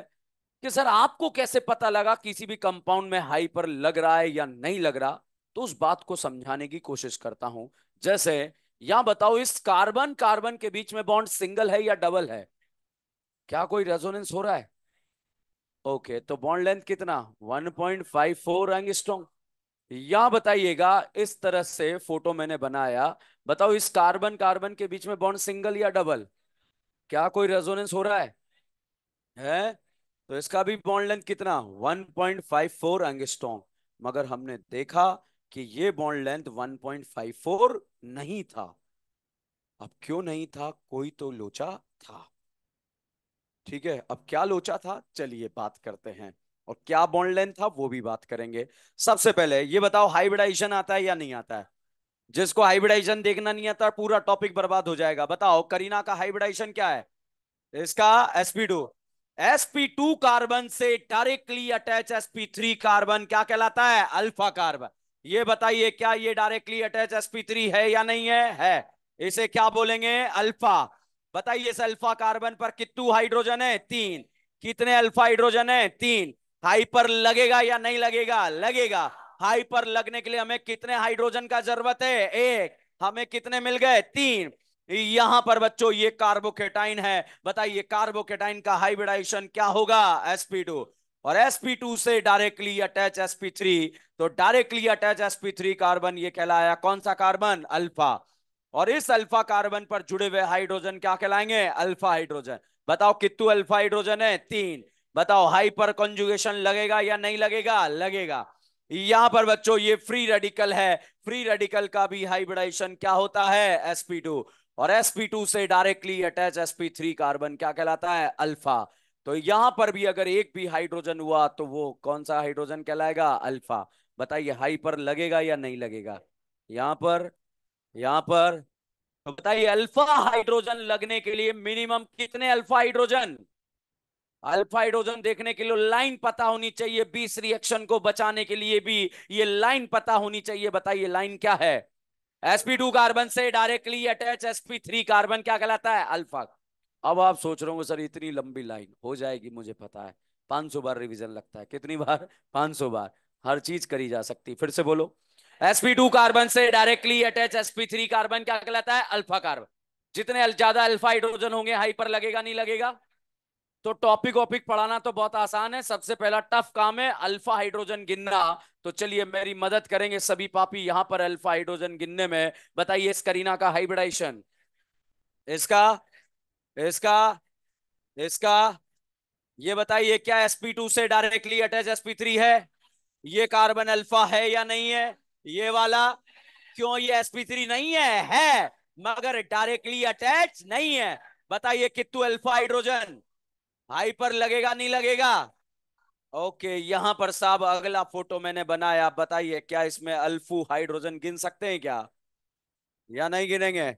कि सर आपको कैसे पता लगा किसी भी कंपाउंड में हाइपर लग रहा है या नहीं लग रहा तो उस बात को समझाने की कोशिश करता हूं जैसे यहां बताओ इस कार्बन कार्बन के बीच में बॉन्ड सिंगल है या डबल है क्या कोई रेजोनेंस हो रहा है ओके okay, तो बॉन्ड लेंथ कितना 1.54 पॉइंट फाइव फोर रंग स्ट्रॉन्ग यहां बताइएगा इस तरह से फोटो मैंने बनाया बताओ इस कार्बन कार्बन के बीच में बॉन्ड सिंगल या डबल क्या कोई रेजोनेंस हो रहा है है तो इसका भी बॉन्ड लेंथ कितना 1.54 एंगस्ट्रॉन्ग मगर हमने देखा कि ये बॉन्ड लेंथ 1.54 नहीं था अब क्यों नहीं था कोई तो लोचा था ठीक है अब क्या लोचा था चलिए बात करते हैं और क्या बॉन्ड लेंथ था वो भी बात करेंगे सबसे पहले ये बताओ हाइब्रिडाइजेशन आता है या नहीं आता है जिसको हाइब्रिडाइजेशन देखना नहीं आता पूरा टॉपिक बर्बाद हो जाएगा बताओ करीना का हाइब्रिडाइजेशन क्या है इसका sp2 sp2 कार्बन से डायरेक्टली अटैच sp3 कार्बन क्या कहलाता है अल्फा कार्बन ये बताइए क्या ये डायरेक्टली अटैच sp3 है या नहीं है है इसे क्या बोलेंगे अल्फा बताइए इस अल्फा कार्बन पर कितु हाइड्रोजन है तीन कितने अल्फा हाइड्रोजन है तीन हाइपर लगेगा या नहीं लगेगा लगेगा हाइपर लगने के लिए हमें कितने हाइड्रोजन का जरूरत है एक हमें कितने मिल गए तीन यहां पर बच्चों ये कार्बोकेटाइन है बताइए कार्बोकेटाइन का हाइब्रिडाइजेशन क्या होगा sp2 और sp2 से डायरेक्टली अटैच sp3 तो डायरेक्टली अटैच sp3 कार्बन ये कहलाया कौन सा कार्बन अल्फा और इस अल्फा कार्बन पर जुड़े हुए हाइड्रोजन क्या कहलाएंगे अल्फा हाइड्रोजन बताओ कितु अल्फा हाइड्रोजन है तीन बताओ हाइपर कंजुगेशन लगेगा या नहीं लगेगा लगेगा यहां पर बच्चों ये फ्री रेडिकल है फ्री रेडिकल का भी हाइब्रिडाइजेशन क्या होता है sp2 और sp2 से डायरेक्टली अटैच sp3 कार्बन क्या कहलाता है अल्फा तो यहां पर भी अगर एक भी हाइड्रोजन हुआ तो वो कौन सा हाइड्रोजन कहलाएगा अल्फा बताइए हाइपर लगेगा या नहीं लगेगा यहां पर यहां पर तो बताइए अल्फा हाइड्रोजन लगने के लिए मिनिमम कितने अल्फा हाइड्रोजन अल्फा हाइड्रोजन देखने के लिए लाइन पता होनी चाहिए बीस रिएक्शन को बचाने के लिए भी ये लाइन पता होनी चाहिए बताइए लाइन क्या है sp2 कार्बन से डायरेक्टली अटैच sp3 कार्बन क्या कहलाता है अल्फा अब आप सोच रहे हो सर इतनी लंबी लाइन हो जाएगी मुझे पता है 500 बार रिवीजन लगता है कितनी बार 500 बार हर चीज करी जा सकती फिर से बोलो sp2 कार्बन से डायरेक्टली अटैच sp3 कार्बन क्या कहलाता है अल्फा कार्बन जितने ज्यादा अल्फा हाइड्रोजन होंगे हाइपर लगेगा नहीं लगेगा तो टॉपिक वॉपिक पढ़ाना तो बहुत आसान है सबसे पहला टफ काम है अल्फा हाइड्रोजन गिनना तो चलिए मेरी मदद करेंगे सभी पापी यहां पर अल्फा हाइड्रोजन गिनने में बताइए इस करीना का हाइब्रिडाइशन इसका इसका इसका ये बताइए क्या sp2 से डायरेक्टली अटैच sp3 है ये कार्बन अल्फा है या नहीं है ये वाला क्यों ये sp3 नहीं है है मगर डायरेक्टली अटैच नहीं है बताइए कितु अल्फा हाइड्रोजन हाई पर लगेगा नहीं लगेगा ओके यहां पर साहब अगला फोटो मैंने बनाया आप बताइए क्या इसमें अल्फू हाइड्रोजन गिन सकते हैं क्या या नहीं गिनेंगे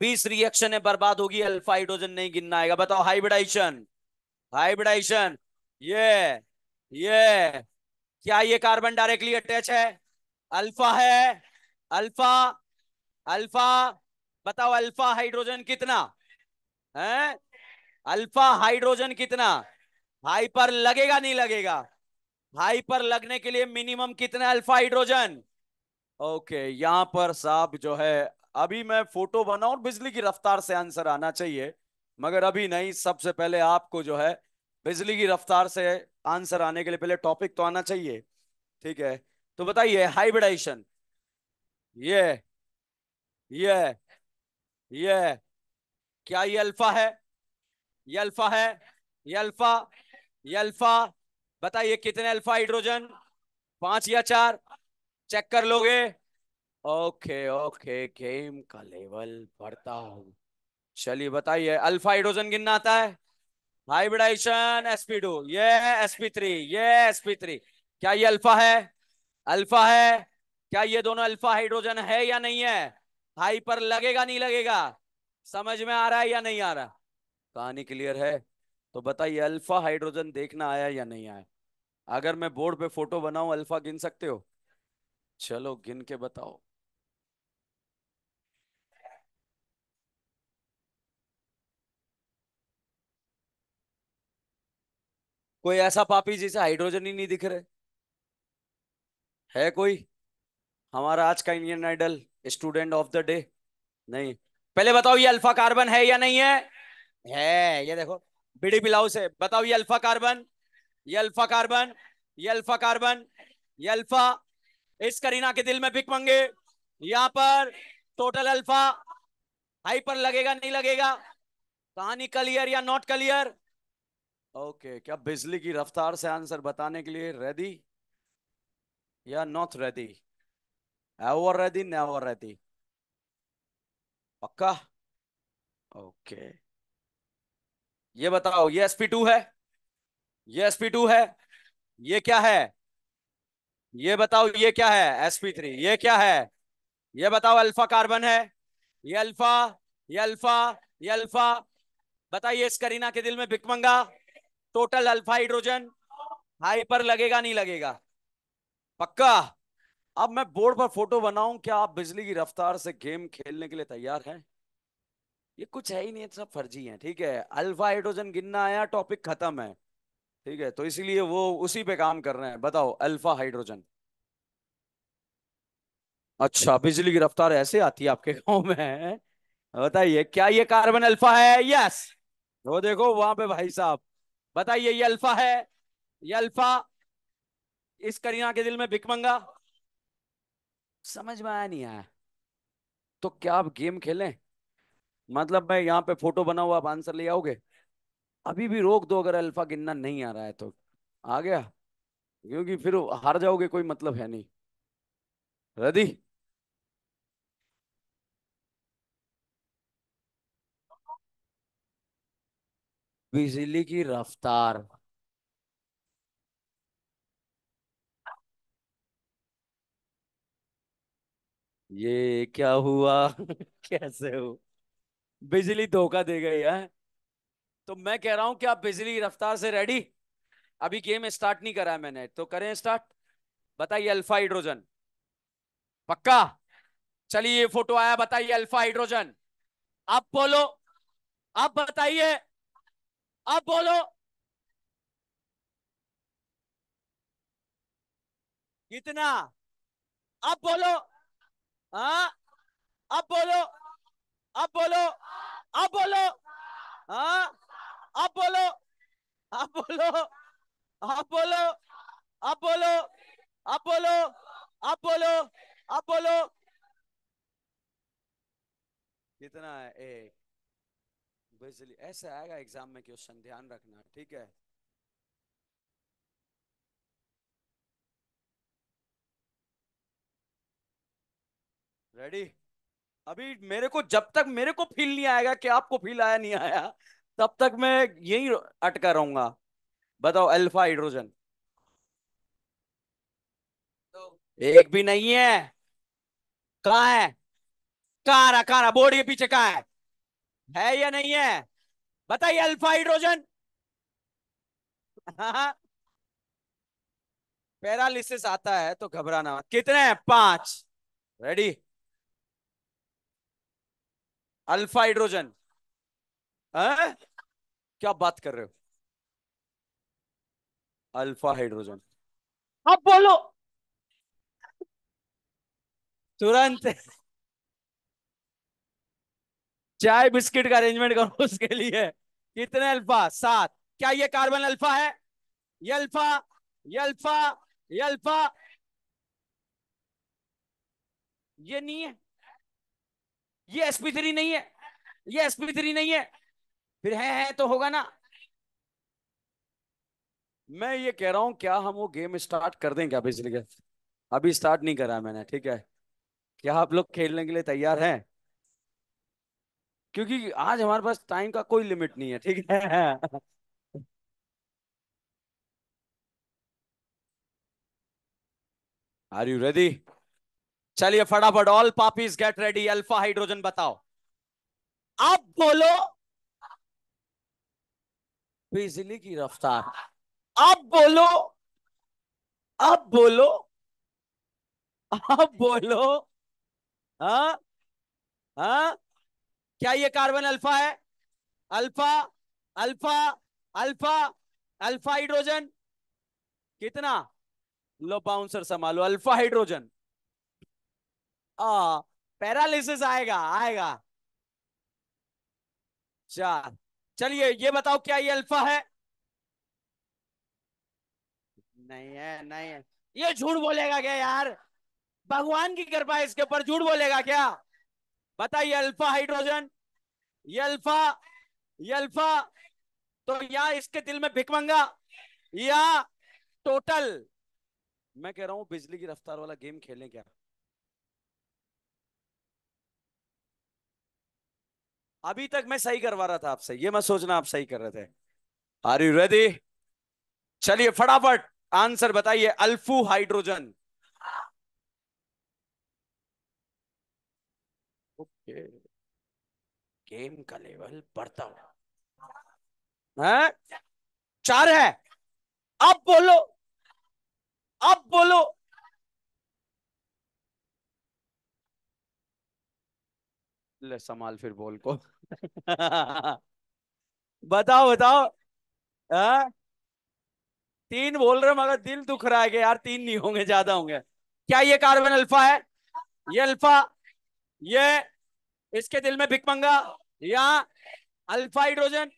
बीस रिएक्शन है बर्बाद होगी अल्फा हाइड्रोजन नहीं गिनना आएगा बताओ हाइब्रिडाइशन हाइब्रिडाइशन ये ये क्या ये कार्बन डायरेक्टली अटैच है अल्फा है अल्फा अल्फा बताओ अल्फा हाइड्रोजन कितना है अल्फा हाइड्रोजन कितना हाई पर लगेगा नहीं लगेगा हाई पर लगने के लिए मिनिमम कितना अल्फा हाइड्रोजन ओके यहां पर साहब जो है अभी मैं फोटो बनाऊ बिजली की रफ्तार से आंसर आना चाहिए मगर अभी नहीं सबसे पहले आपको जो है बिजली की रफ्तार से आंसर आने के लिए पहले टॉपिक तो आना चाहिए ठीक है तो बताइए हाइब्रिडाइशन ये ये ये क्या ये अल्फा है ये अल्फा है ये अल्फा ये अल्फा बताइए कितने अल्फा हाइड्रोजन पांच या चार चेक कर लोगे ओके ओके गेम का लेवल बढ़ता हो चलिए बताइए अल्फा हाइड्रोजन गिनना आता है हाइब्रिडाइजेशन एसपी टू ये एसपी थ्री ये एसपी थ्री क्या ये अल्फा है अल्फा है क्या ये दोनों अल्फा हाइड्रोजन है या नहीं है हाई पर लगेगा नहीं लगेगा समझ में आ रहा है या नहीं आ रहा कहानी क्लियर है तो बताइए अल्फा हाइड्रोजन देखना आया या नहीं आया अगर मैं बोर्ड पे फोटो बनाऊं अल्फा गिन सकते हो चलो गिन के बताओ कोई ऐसा पापी जिसे हाइड्रोजन ही नहीं दिख रहे है कोई हमारा आज का Indian Idol student of the day नहीं पहले बताओ ये अल्फा कार्बन है या नहीं है है ये देखो बीड़ी पिलाओ से बताओ ये अल्फा कार्बन ये अल्फा कार्बन ये अल्फा कार्बन ये अल्फा इस करीना के दिल में बिक मंगे यहाँ पर टोटल अल्फा हाई पर लगेगा नहीं लगेगा कहानी क्लियर या नॉट क्लियर ओके क्या बिजली की रफ्तार से आंसर बताने के लिए रेडी या not ready ever ready never ready पक्का ओके okay. ये बताओ ये एस पी टू है ये एस पी टू है ये क्या है ये बताओ ये क्या है एसपी थ्री ये क्या है ये बताओ अल्फा कार्बन है ये अल्फा ये अल्फा ये अल्फा बताइए इस करीना के दिल में भिकमंगा टोटल अल्फा हाइड्रोजन हाई पर लगेगा नहीं लगेगा पक्का अब मैं बोर्ड पर फोटो बनाऊं क्या आप बिजली की रफ्तार से गेम खेलने के लिए तैयार हैं ये कुछ है ही नहीं है सब फर्जी है ठीक है अल्फा हाइड्रोजन गिनना आया टॉपिक खत्म है ठीक है तो इसीलिए वो उसी पे काम कर रहे हैं बताओ अल्फा हाइड्रोजन अच्छा बिजली की रफ्तार ऐसे आती है आपके गांव में बताइए क्या ये कार्बन अल्फा है यस वो देखो वहां पे भाई साहब बताइए ये अल्फा है ये अल्फा इस करीना के दिल में मंगा समझ में आया नहीं आया तो क्या आप गेम खेलें मतलब मैं यहाँ पे फोटो बना हुआ आप आंसर ले आओगे अभी भी रोक दो अगर अल्फा गिनना नहीं आ रहा है तो आ गया क्योंकि फिर हार जाओगे कोई मतलब है नहीं रदी बिजली की रफ्तार ये क्या हुआ [LAUGHS] कैसे हो बिजली धोखा दे गई है तो मैं कह रहा हूं कि आप बिजली रफ्तार से रेडी अभी गेम स्टार्ट नहीं करा मैंने तो करें स्टार्ट बताइए अल्फा हाइड्रोजन पक्का चलिए ये फोटो आया बताइए अल्फा हाइड्रोजन आप बोलो आप बताइए आप बोलो कितना आप बोलो हाँ आप बोलो अब बोलो अब बोलो हाँ अब बोलो अब बोलो अब बोलो अब बोलो अब बोलो अब बोलो अब बोलो कितना है एक बिजली ऐसे आएगा एग्जाम में क्वेश्चन ध्यान रखना ठीक है रेडी अभी मेरे को जब तक मेरे को फील नहीं आएगा कि आपको फील आया नहीं आया तब तक मैं यही अटका रहूंगा बताओ अल्फा हाइड्रोजन तो एक भी नहीं है कहा है कहा रहा कहा रहा बोर्ड के पीछे कहा है है या नहीं है बताइए अल्फा हाइड्रोजन पैरालिसिस आता है तो घबराना कितने हैं पांच रेडी अल्फा हाइड्रोजन क्या बात कर रहे हो अल्फा हाइड्रोजन अब बोलो तुरंत चाय बिस्किट का अरेंजमेंट करो उसके लिए कितने अल्फा सात क्या ये कार्बन अल्फा है ये अल्फा ये अल्फा ये अल्फा ये नहीं है ये एसपी थ्री नहीं है ये एसपी थ्री नहीं है फिर है है तो होगा ना मैं ये कह रहा हूं क्या हम वो गेम स्टार्ट कर दें क्या बिजली अभी स्टार्ट नहीं करा मैंने ठीक है क्या आप लोग खेलने के लिए तैयार हैं क्योंकि आज हमारे पास टाइम का कोई लिमिट नहीं है ठीक है आर यू रेडी चलिए फटाफट ऑल पापीज गेट रेडी अल्फा हाइड्रोजन बताओ अब बोलो बिजली की रफ्तार अब बोलो अब बोलो अब बोलो हा? हा? क्या ये कार्बन अल्फा है alpha alpha alpha alpha hydrogen कितना लो बाउंसर संभालो अल्फा हाइड्रोजन हाँ, पैरालिसिस आएगा आएगा चार अच्छा, चलिए ये बताओ क्या ये अल्फा है नहीं है नहीं है ये झूठ बोलेगा क्या यार भगवान की कृपा इसके ऊपर झूठ बोलेगा क्या बताइए अल्फा हाइड्रोजन ये अल्फा ये अल्फा तो या इसके दिल में भिकमंगा या टोटल मैं कह रहा हूं बिजली की रफ्तार वाला गेम खेलें क्या अभी तक मैं सही करवा रहा था आपसे ये मैं सोचना आप सही कर रहे थे आर यू रेडी चलिए फटाफट आंसर बताइए अल्फू हाइड्रोजन ओके गेम का लेवल बढ़ता हुआ है चार है अब बोलो अब बोलो ले संभाल फिर बोल को बताओ बताओ आ? हाँ? तीन बोल रहे मगर दिल दुख रहा है कि यार तीन नहीं होंगे ज्यादा होंगे क्या ये कार्बन अल्फा है ये अल्फा ये इसके दिल में भिकमंगा या अल्फा हाइड्रोजन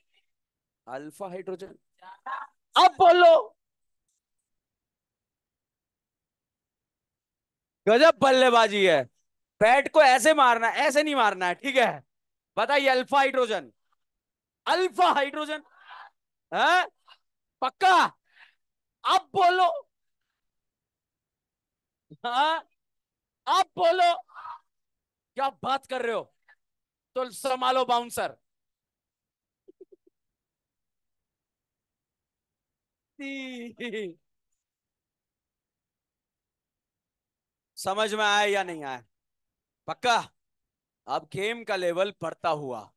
अल्फा हाइड्रोजन अब बोल लो गजब बल्लेबाजी है बैट को ऐसे मारना है ऐसे नहीं मारना है ठीक है बताइए अल्फा हाइड्रोजन अल्फा हाइड्रोजन है हाँ? पक्का अब बोलो हाँ अब बोलो क्या बात कर रहे हो तो संभालो बाउंसर [LAUGHS] समझ में आया या नहीं आया पक्का अब गेम का लेवल बढ़ता हुआ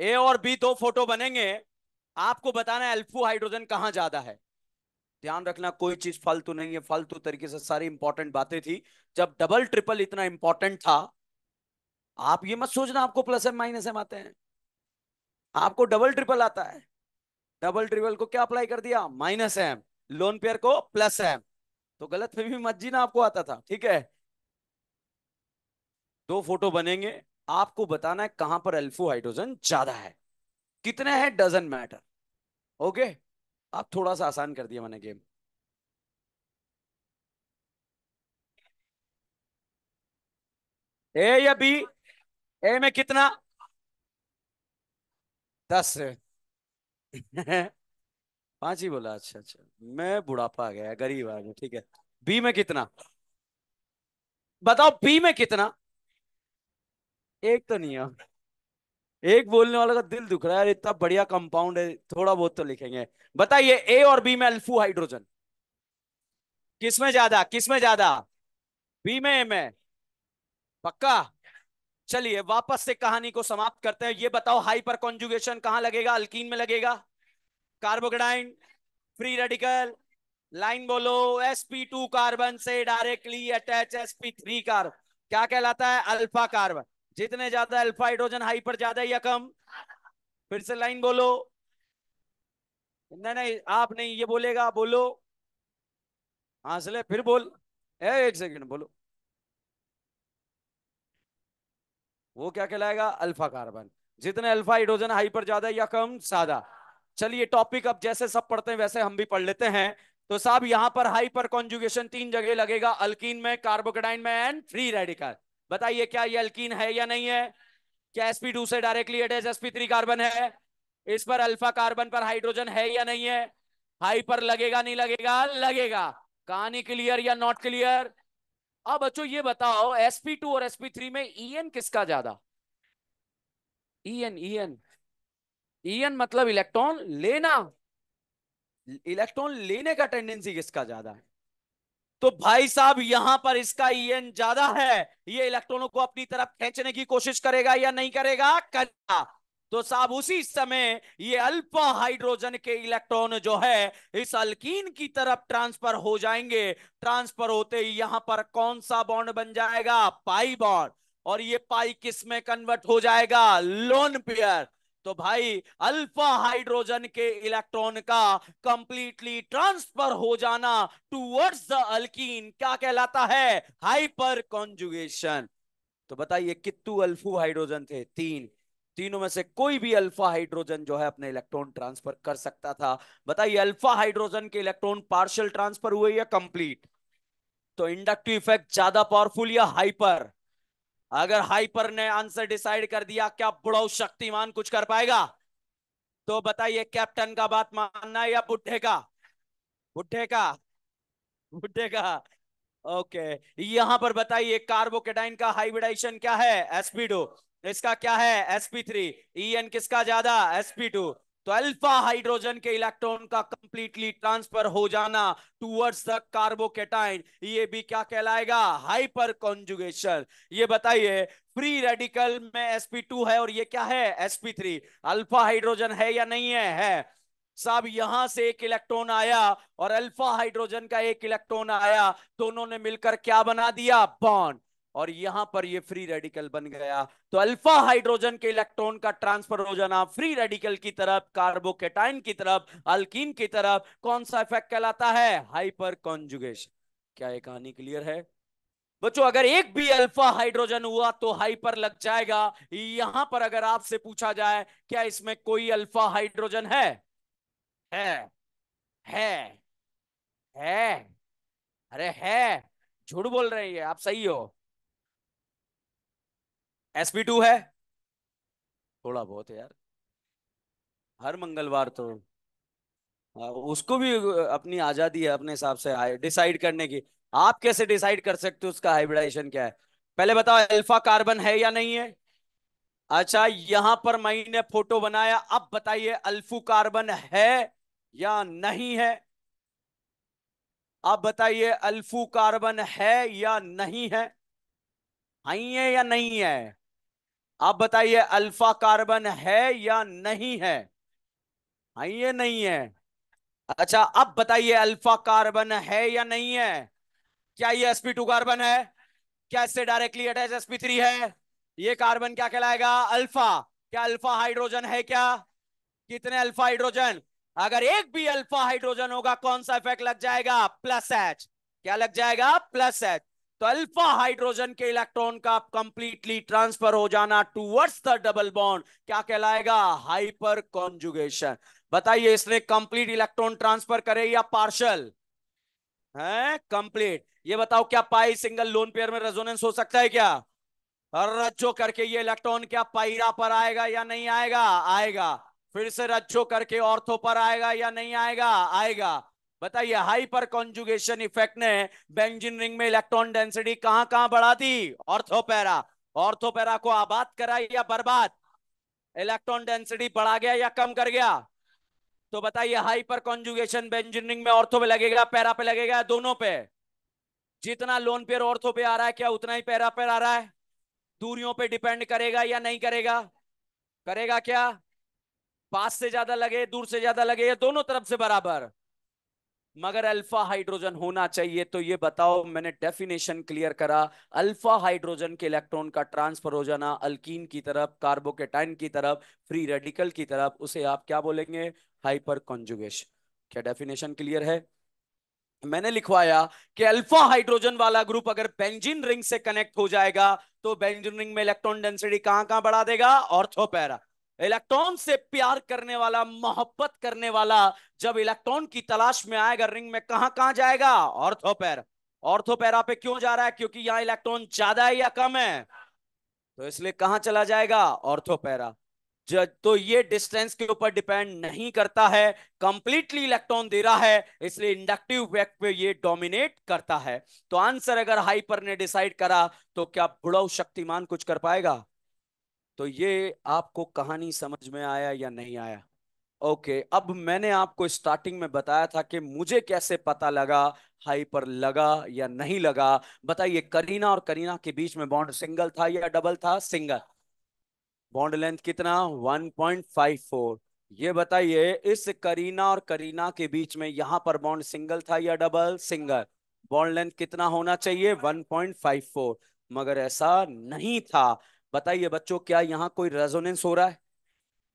ए और बी दो फोटो बनेंगे आपको बताना एल्फू हाइड्रोजन कहाँ ज्यादा है ध्यान रखना कोई चीज फालतू नहीं है फालतू तरीके से सारी इंपॉर्टेंट बातें थी जब डबल ट्रिपल इतना इंपॉर्टेंट था आप ये मत सोचना आपको प्लस एम माइनस एम आते हैं आपको डबल ट्रिपल आता है डबल ट्रिपल को क्या अप्लाई कर दिया माइनस एम लोन पेयर को प्लस एम तो गलत भी मत जी ना आपको आता था ठीक है दो फोटो बनेंगे आपको बताना है कहां पर अल्फो हाइड्रोजन ज्यादा है कितने हैं डजन मैटर ओके आप थोड़ा सा आसान कर दिया मैंने गेम ए या बी ए में कितना दस [LAUGHS] पांच ही बोला अच्छा अच्छा मैं बुढ़ापा आ गया गरीब आ गया ठीक है बी में कितना बताओ बी में कितना एक तो नहीं है एक बोलने वाले का दिल दुख रहा है इतना बढ़िया कंपाउंड है थोड़ा बहुत तो लिखेंगे बताइए ए और बी में अल्फू हाइड्रोजन किसमें ज्यादा किसमें ज्यादा बी में ए में पक्का चलिए वापस से कहानी को समाप्त करते हैं ये बताओ हाइपर कॉन्जुगेशन कहां लगेगा अल्किन में लगेगा कार्बोग्राइन फ्री रेडिकल लाइन बोलो sp2 कार्बन से डायरेक्टली अटैच sp3 कार्बन क्या कहलाता है अल्फा कार्बन जितने ज्यादा अल्फा हाइड्रोजन हाई पर ज्यादा या कम फिर से लाइन बोलो नहीं नहीं आप नहीं ये बोलेगा बोलो हाँ चले फिर बोल ए एक सेकंड बोलो वो क्या कहलाएगा अल्फा कार्बन जितने अल्फा हाइड्रोजन हाई पर ज्यादा या कम सादा चलिए टॉपिक अब जैसे सब पढ़ते हैं वैसे हम भी पढ़ लेते हैं तो साहब यहां पर हाइपर कॉन्जुगेशन तीन जगह लगेगा अल्किन में कार्बोकडाइन में एंड फ्री रेडिकल बताइए क्या ये अल्कीन है या नहीं है क्या एसपी टू से directly attach SP three carbon है इस पर अल्फा कार्बन पर हाइड्रोजन है या नहीं है हाई पर लगेगा नहीं लगेगा लगेगा कहानी क्लियर या नॉट क्लियर अब बच्चों ये बताओ sp2 और sp3 में en किसका ज्यादा en en en मतलब इलेक्ट्रॉन लेना इलेक्ट्रॉन लेने का टेंडेंसी किसका ज्यादा है तो भाई साहब यहां पर इसका ईएन ज्यादा है ये इलेक्ट्रॉनों को अपनी तरफ खींचने की कोशिश करेगा या नहीं करेगा करेगा तो साहब उसी समय ये अल्फा हाइड्रोजन के इलेक्ट्रॉन जो है इस अल्कीन की तरफ ट्रांसफर हो जाएंगे ट्रांसफर होते ही यहां पर कौन सा बॉन्ड बन जाएगा पाई बॉन्ड और ये पाई किस में कन्वर्ट हो जाएगा लोन पेयर तो भाई अल्फा हाइड्रोजन के इलेक्ट्रॉन का कंप्लीटली ट्रांसफर हो जाना टूवर्ड्स द अल्कीन क्या कहलाता है हाइपर कॉन्जुगेशन तो बताइए कितु अल्फू हाइड्रोजन थे तीन तीनों में से कोई भी अल्फा हाइड्रोजन जो है अपने इलेक्ट्रॉन ट्रांसफर कर सकता था बताइए अल्फा हाइड्रोजन के इलेक्ट्रॉन पार्शियल ट्रांसफर हुए या कंप्लीट तो इंडक्टिव इफेक्ट ज्यादा पावरफुल या हाइपर अगर हाइपर ने आंसर डिसाइड कर दिया क्या बुढ़ाऊ शक्तिमान कुछ कर पाएगा तो बताइए कैप्टन का बात मानना है या बुढ़े का बुढ़े का बुढ़े का ओके यहां पर बताइए कार्बोकेटाइन का हाइब्रिडाइजेशन क्या है एसपी टू इसका क्या है SP three E e N किसका ज्यादा एसपी टू तो अल्फा हाइड्रोजन के इलेक्ट्रॉन का कंप्लीटली ट्रांसफर हो जाना टूवर्ड्स द कार्बोकेटाइन ये भी क्या कहलाएगा हाइपर कॉन्जुगेशन ये बताइए फ्री रेडिकल में sp2 है और ये क्या है sp3 अल्फा हाइड्रोजन है या नहीं है है साहब यहां से एक इलेक्ट्रॉन आया और अल्फा हाइड्रोजन का एक इलेक्ट्रॉन आया दोनों ने मिलकर क्या बना दिया बॉन्ड और यहां पर ये फ्री रेडिकल बन गया तो अल्फा हाइड्रोजन के इलेक्ट्रॉन का ट्रांसफर हो जाना फ्री रेडिकल की तरफ कार्बोकेटाइन की तरफ अल्किन की तरफ कौन सा इफेक्ट कहलाता है हाइपर कॉन्जुगेशन क्या ये कहानी क्लियर है बच्चों अगर एक भी अल्फा हाइड्रोजन हुआ तो हाइपर लग जाएगा यहां पर अगर आपसे पूछा जाए क्या इसमें कोई अल्फा हाइड्रोजन है है है है अरे है झूठ बोल रहे हैं आप सही हो एसपी टू है थोड़ा बहुत यार हर मंगलवार तो हाँ, उसको भी अपनी आजादी है अपने हिसाब से डिसाइड करने की आप कैसे डिसाइड कर सकते हो उसका हाइब्रिडाइजेशन क्या है पहले बताओ अल्फा कार्बन है या नहीं है अच्छा यहां पर मैंने फोटो बनाया अब बताइए अल्फू कार्बन है या नहीं है अब बताइए अल्फू कार्बन है या नहीं है है या नहीं है आप बताइए अल्फा कार्बन है या नहीं है हाँ ये नहीं है अच्छा अब बताइए अल्फा कार्बन है या नहीं है क्या ये sp2 कार्बन है क्या इससे डायरेक्टली अटैच sp3 है ये कार्बन क्या कहलाएगा अल्फा क्या अल्फा हाइड्रोजन है क्या कितने अल्फा हाइड्रोजन अगर एक भी अल्फा हाइड्रोजन होगा कौन सा इफेक्ट लग जाएगा प्लस एच क्या लग जाएगा प्लस एच तो अल्फा हाइड्रोजन के इलेक्ट्रॉन का कंप्लीटली ट्रांसफर हो जाना टूवर्ड्स द डबल बॉन्ड क्या कहलाएगा हाइपर कॉन्जुगेशन बताइए इसने कंप्लीट इलेक्ट्रॉन ट्रांसफर करे या पार्शल है कंप्लीट ये बताओ क्या पाई सिंगल लोन पेयर में रेजोनेंस हो सकता है क्या रज्जो करके ये इलेक्ट्रॉन क्या पाइरा पर आएगा या नहीं आएगा आएगा फिर से रज्जो करके ऑर्थो पर आएगा या नहीं आएगा आएगा बताइए हाइपर कॉन्जुगेशन इफेक्ट ने बेंजिन रिंग में इलेक्ट्रॉन डेंसिटी कहां कहां बढ़ा दी ऑर्थोपेरा ऑर्थोपेरा को आबाद करा या बर्बाद इलेक्ट्रॉन डेंसिटी बढ़ा गया या कम कर गया तो बताइए हाइपर कॉन्जुगेशन बेंजिन में ऑर्थो पे लगेगा पैरा पे लगेगा दोनों पे जितना लोन पेयर ऑर्थो पे आ रहा है क्या उतना ही पैरा पे आ रहा है दूरियों पे डिपेंड करेगा या नहीं करेगा करेगा क्या पास से ज्यादा लगे दूर से ज्यादा लगे या दोनों तरफ से बराबर मगर अल्फा हाइड्रोजन होना चाहिए तो ये बताओ मैंने डेफिनेशन क्लियर करा अल्फा हाइड्रोजन के इलेक्ट्रॉन का ट्रांसफर हो जाना अल्कीन की तरफ कार्बोकेटाइन की तरफ फ्री रेडिकल की तरफ उसे आप क्या बोलेंगे हाइपर कॉन्जुगेशन क्या डेफिनेशन क्लियर है मैंने लिखवाया कि अल्फा हाइड्रोजन वाला ग्रुप अगर बेंजिन रिंग से कनेक्ट हो जाएगा तो बेंजिन रिंग में इलेक्ट्रॉन डेंसिटी कहां कहां बढ़ा देगा ऑर्थोपैरा इलेक्ट्रॉन से प्यार करने वाला मोहब्बत करने वाला जब इलेक्ट्रॉन की तलाश में आएगा रिंग में कहां कहां जाएगा ऑर्थोपैर ऑर्थोपैरा पे क्यों जा रहा है क्योंकि यहां इलेक्ट्रॉन ज्यादा है या कम है तो इसलिए कहां चला जाएगा ऑर्थोपैरा तो ये डिस्टेंस के ऊपर डिपेंड नहीं करता है कंप्लीटली इलेक्ट्रॉन दे रहा है इसलिए इंडक्टिव वेक्ट पे ये डोमिनेट करता है तो आंसर अगर हाइपर ने डिसाइड करा तो क्या बुढ़ऊ शक्तिमान कुछ कर पाएगा तो ये आपको कहानी समझ में आया या नहीं आया ओके okay, अब मैंने आपको स्टार्टिंग में बताया था कि मुझे कैसे पता लगा हाई पर लगा या नहीं लगा बताइए करीना और करीना के बीच में बॉन्ड सिंगल था या डबल था सिंगल बॉन्ड लेंथ कितना 1.54 ये बताइए इस करीना और करीना के बीच में यहां पर बॉन्ड सिंगल था या डबल सिंगल बॉन्ड लेंथ कितना होना चाहिए वन मगर ऐसा नहीं था बताइए बच्चों क्या यहाँ कोई रेजोनेंस हो रहा है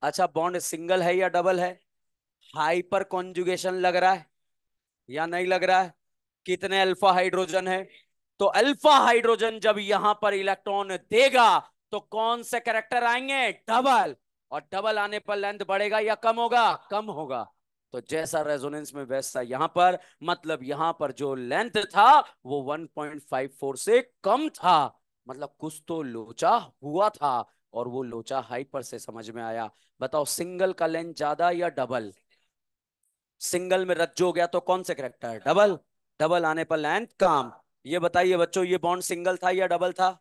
अच्छा बॉन्ड सिंगल है या डबल है हाइपर कॉन्जुगेशन लग रहा है या नहीं लग रहा है कितने अल्फा हाइड्रोजन है तो अल्फा हाइड्रोजन जब यहां पर इलेक्ट्रॉन देगा तो कौन से करेक्टर आएंगे डबल और डबल आने पर लेंथ बढ़ेगा या कम होगा कम होगा तो जैसा रेजोनेंस में वैसा यहां पर मतलब यहां पर जो लेंथ था वो 1.54 से कम था मतलब कुछ तो लोचा हुआ था और वो लोचा हाइट पर से समझ में आया बताओ सिंगल का लेंथ ज्यादा या डबल सिंगल में रज्जो हो गया तो कौन से करेक्टर डबल डबल आने पर लेंथ काम ये बताइए बच्चों ये बॉन्ड सिंगल था या डबल था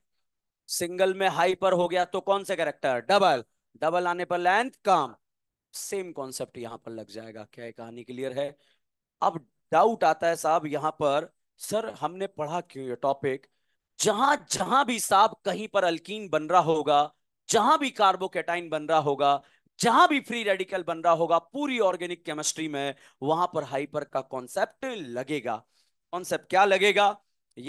सिंगल में हाई पर हो गया तो कौन से करेक्टर डबल डबल आने पर लेंथ काम सेम कॉन्सेप्ट यहाँ पर लग जाएगा क्या कहानी क्लियर है अब डाउट आता है साहब यहाँ पर सर हमने पढ़ा क्यों ये टॉपिक जहां जहां भी साब कहीं पर अल्कीन बन रहा होगा जहां भी कार्बोकेटाइन बन रहा होगा जहां भी फ्री रेडिकल बन रहा होगा पूरी ऑर्गेनिक केमिस्ट्री में वहां पर हाइपर का कॉन्सेप्ट लगेगा कॉन्सेप्ट क्या लगेगा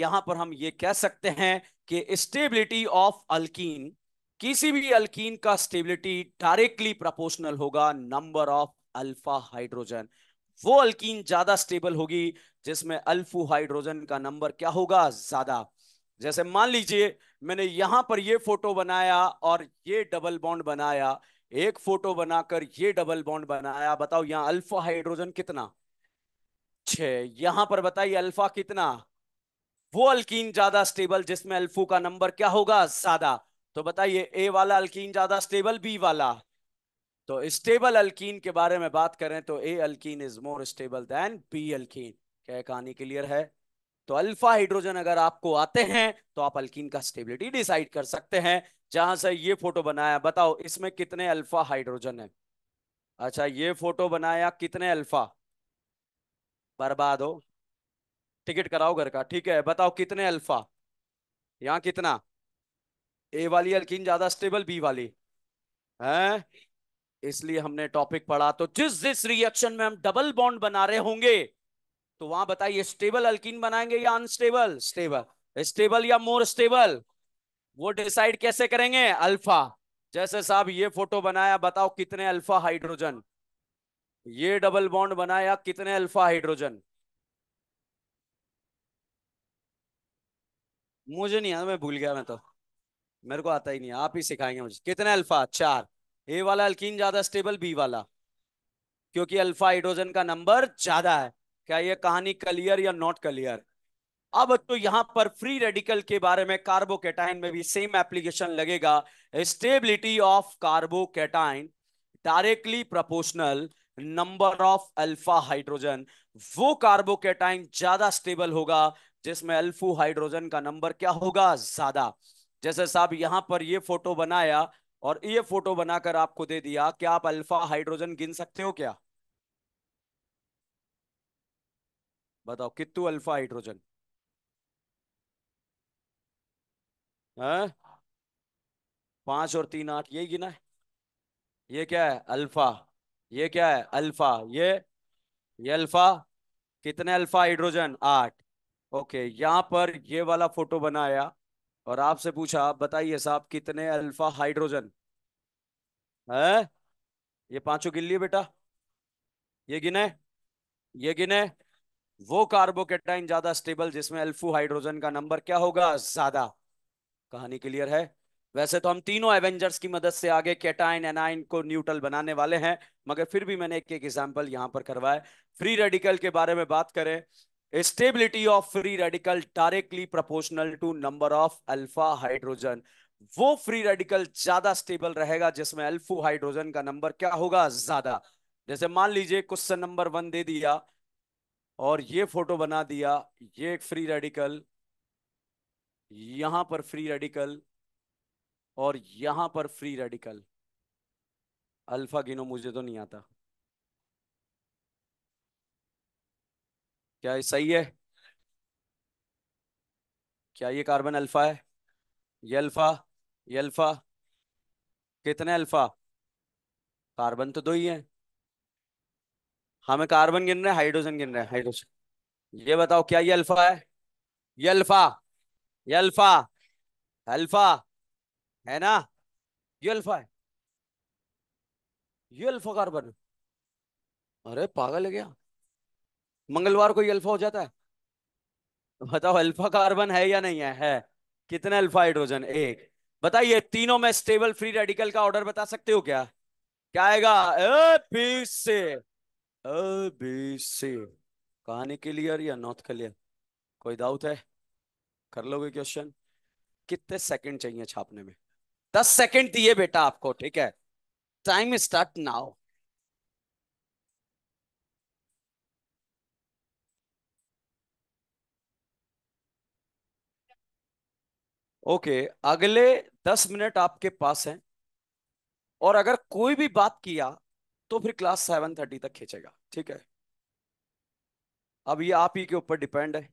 यहां पर हम ये कह सकते हैं कि स्टेबिलिटी ऑफ अल्कीन किसी भी अल्कीन का स्टेबिलिटी डायरेक्टली प्रोपोर्शनल होगा नंबर ऑफ अल्फा हाइड्रोजन वो अल्कीन ज्यादा स्टेबल होगी जिसमें अल्फू हाइड्रोजन का नंबर क्या होगा ज्यादा जैसे मान लीजिए मैंने यहां पर ये फोटो बनाया और ये डबल बॉन्ड बनाया एक फोटो बनाकर ये डबल बॉन्ड बनाया बताओ यहां अल्फा हाइड्रोजन कितना छ यहां पर बताइए अल्फा कितना वो अल्कीन ज्यादा स्टेबल जिसमें अल्फू का नंबर क्या होगा ज्यादा तो बताइए ए वाला अल्कीन ज्यादा स्टेबल बी वाला तो स्टेबल अल्कीन के बारे में बात करें तो A alkene is more stable than B alkene क्या कहानी क्लियर है तो अल्फा हाइड्रोजन अगर आपको आते हैं तो आप अल्किन का स्टेबिलिटी डिसाइड कर सकते हैं जहां से ये फोटो बनाया बताओ इसमें कितने अल्फा हाइड्रोजन है अच्छा ये फोटो बनाया कितने अल्फा बर्बाद हो टिकट कराओ घर का ठीक है बताओ कितने अल्फा यहाँ कितना ए वाली अल्किन ज्यादा स्टेबल बी वाली है इसलिए हमने टॉपिक पढ़ा तो जिस जिस रिएक्शन में हम डबल बॉन्ड बना रहे होंगे तो वहां बताइए स्टेबल अल्किन बनाएंगे या अनस्टेबल स्टेबल स्टेबल या मोर स्टेबल वो डिसाइड कैसे करेंगे अल्फा जैसे साहब ये फोटो बनाया बताओ कितने अल्फा हाइड्रोजन ये डबल बॉन्ड बनाया कितने अल्फा हाइड्रोजन मुझे नहीं आता मैं भूल गया मैं तो मेरे को आता ही नहीं आप ही सिखाएंगे मुझे कितने अल्फा चार ए वाला अल्किन ज्यादा स्टेबल बी वाला क्योंकि अल्फा हाइड्रोजन का नंबर ज्यादा है क्या ये कहानी क्लियर या नॉट क्लियर अब तो यहां पर फ्री रेडिकल के बारे में कार्बोकेटाइन में भी सेम एप्लीकेशन लगेगा stability of carbocation directly proportional number of alpha hydrogen वो कार्बोकेटाइन ज्यादा स्टेबल होगा जिसमें अल्फू हाइड्रोजन का नंबर क्या होगा ज्यादा जैसे साहब यहां पर ये फोटो बनाया और ये फोटो बनाकर आपको दे दिया क्या आप अल्फा हाइड्रोजन गिन सकते हो क्या बताओ कितु अल्फा हाइड्रोजन हाँ? पांच और तीन आठ ये गिना है ये क्या है अल्फा ये क्या है अल्फा ये ये अल्फा कितने अल्फा हाइड्रोजन आठ ओके यहां पर ये वाला फोटो बनाया और आपसे पूछा आप बताइए साहब कितने अल्फा हाइड्रोजन है हाँ? ये पांचों गिन लिए बेटा ये गिने ये गिने वो कार्बोकेटाइन ज्यादा स्टेबल जिसमें अल्फू हाइड्रोजन का नंबर क्या होगा ज्यादा कहानी क्लियर है वैसे तो हम तीनों एवेंजर्स की मदद से आगे कैटाइन एनाइन को न्यूट्रल बनाने वाले हैं मगर फिर भी मैंने एक एक एग्जांपल यहां पर करवाया फ्री रेडिकल के बारे में बात करें stability of free radical directly proportional to number of alpha hydrogen वो फ्री रेडिकल ज्यादा स्टेबल रहेगा जिसमें अल्फू हाइड्रोजन का नंबर क्या होगा ज्यादा जैसे मान लीजिए क्वेश्चन नंबर वन दे दिया और ये फोटो बना दिया ये एक फ्री रेडिकल यहां पर फ्री रेडिकल और यहां पर फ्री रेडिकल अल्फा गिनो मुझे तो नहीं आता क्या ये सही है क्या ये कार्बन अल्फा है ये अल्फा ये अल्फा कितने अल्फा कार्बन तो दो ही है हमें हाँ, कार्बन गिन रहे हैं हाइड्रोजन गिन रहे हैं हाइड्रोजन ये बताओ क्या ये अल्फा है ये अल्फा ये अल्फा अल्फा है ना ये अल्फा है ये अल्फा कार्बन अरे पागल है क्या मंगलवार को ये अल्फा हो जाता है बताओ अल्फा कार्बन है या नहीं है है कितने अल्फा हाइड्रोजन एक बताइए तीनों में स्टेबल फ्री रेडिकल का ऑर्डर बता सकते हो क्या क्या आएगा ए, से एबीसी बी कहानी क्लियर या नॉट क्लियर कोई डाउट है कर लोगे क्वेश्चन कितने सेकंड चाहिए छापने में दस सेकंड दिए बेटा आपको ठीक है time start now okay okay, अगले दस मिनट आपके पास हैं और अगर कोई भी बात किया तो फिर क्लास सेवन थर्टी तक खींचेगा ठीक है अब ये आप ही के ऊपर डिपेंड है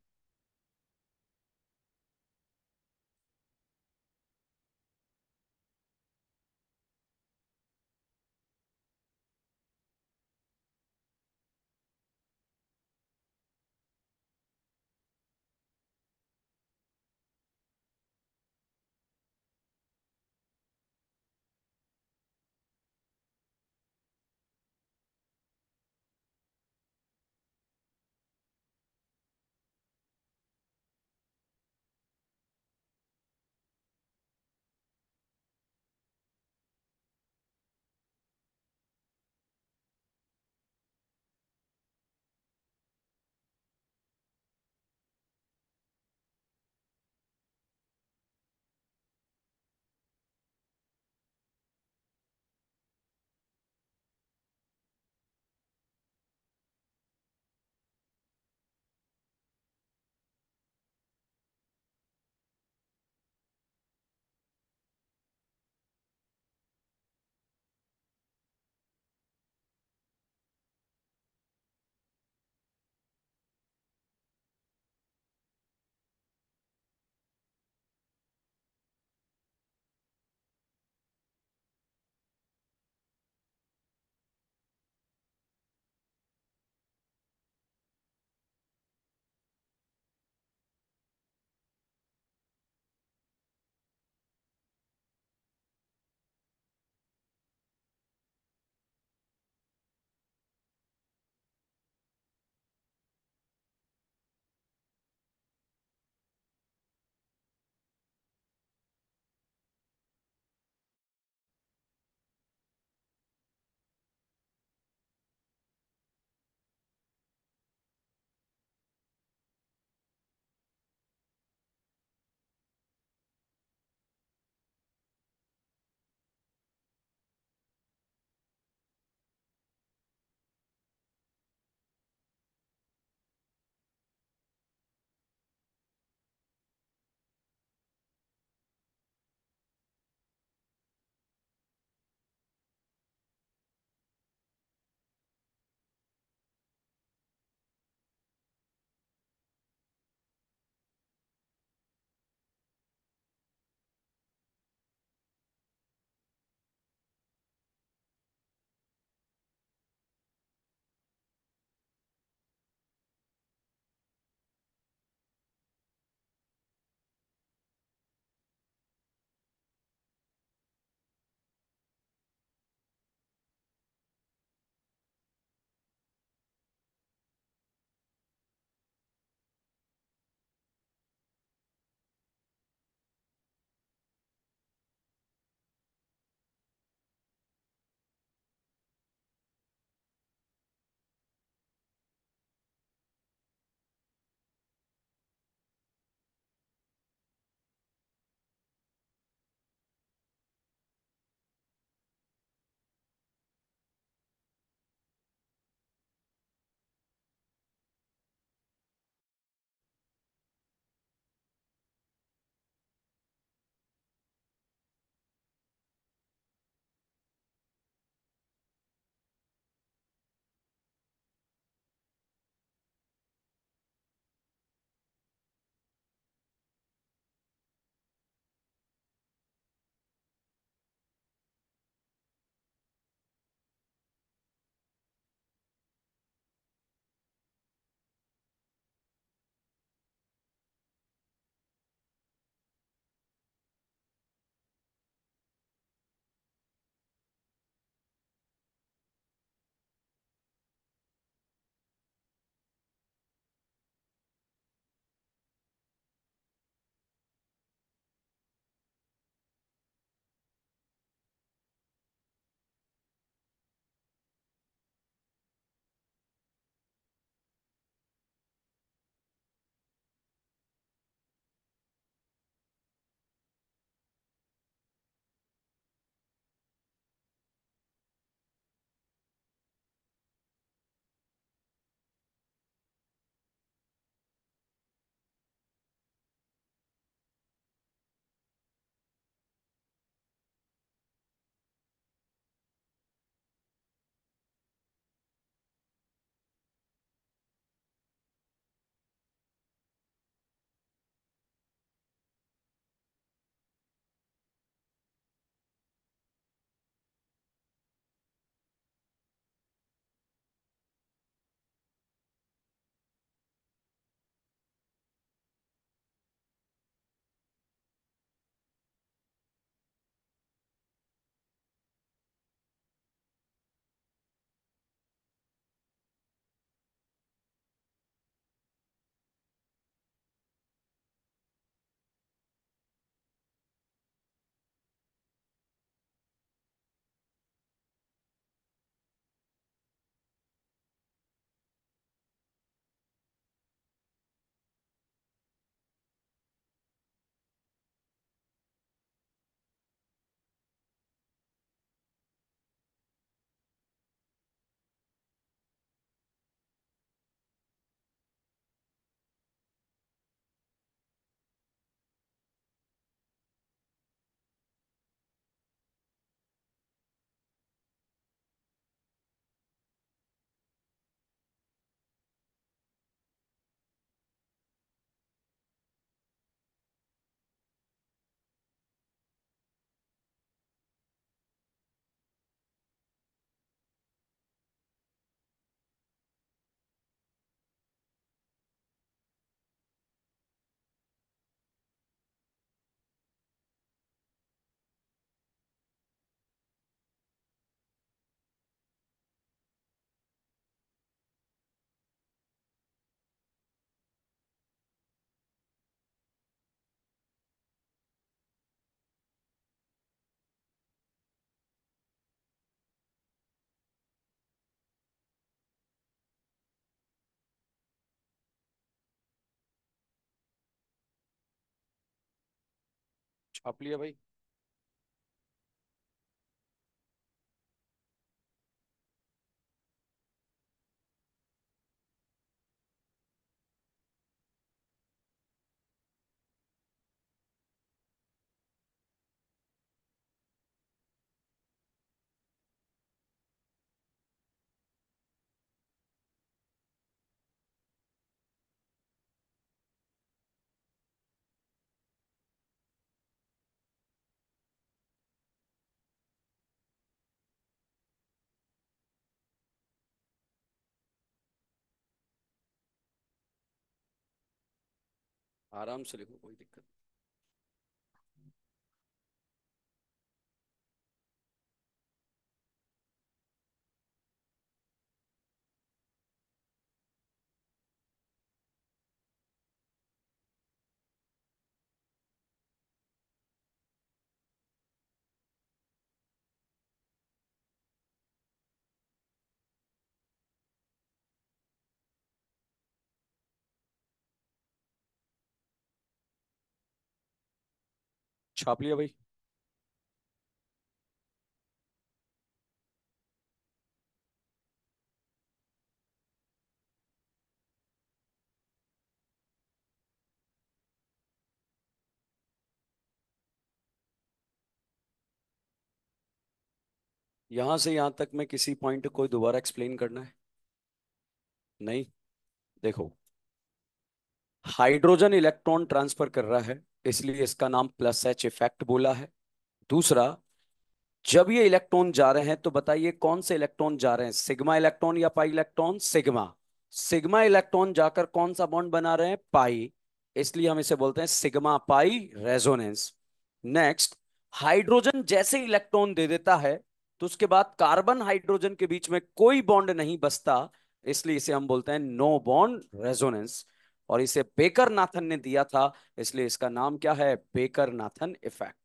छाप लिया भाई आराम से लिखो कोई दिक्कत नहीं छाप लिया भाई यहां से यहां तक मैं किसी पॉइंट को दोबारा एक्सप्लेन करना है नहीं देखो हाइड्रोजन इलेक्ट्रॉन ट्रांसफर कर रहा है इसलिए इसका नाम प्लस एच इफेक्ट बोला है दूसरा जब ये इलेक्ट्रॉन जा रहे हैं तो बताइए कौन से इलेक्ट्रॉन जा रहे हैं सिग्मा इलेक्ट्रॉन या pi electron sigma sigma electron जाकर कौन सा बॉन्ड बना रहे हैं पाई इसलिए हम इसे बोलते हैं sigma pi resonance next hydrogen जैसे इलेक्ट्रॉन दे देता है तो उसके बाद कार्बन हाइड्रोजन के बीच में कोई बॉन्ड नहीं बसता इसलिए इसे हम बोलते हैं नो बॉन्ड रेजोनेंस और इसे बेकर नाथन ने दिया था इसलिए इसका नाम क्या है बेकर नाथन इफेक्ट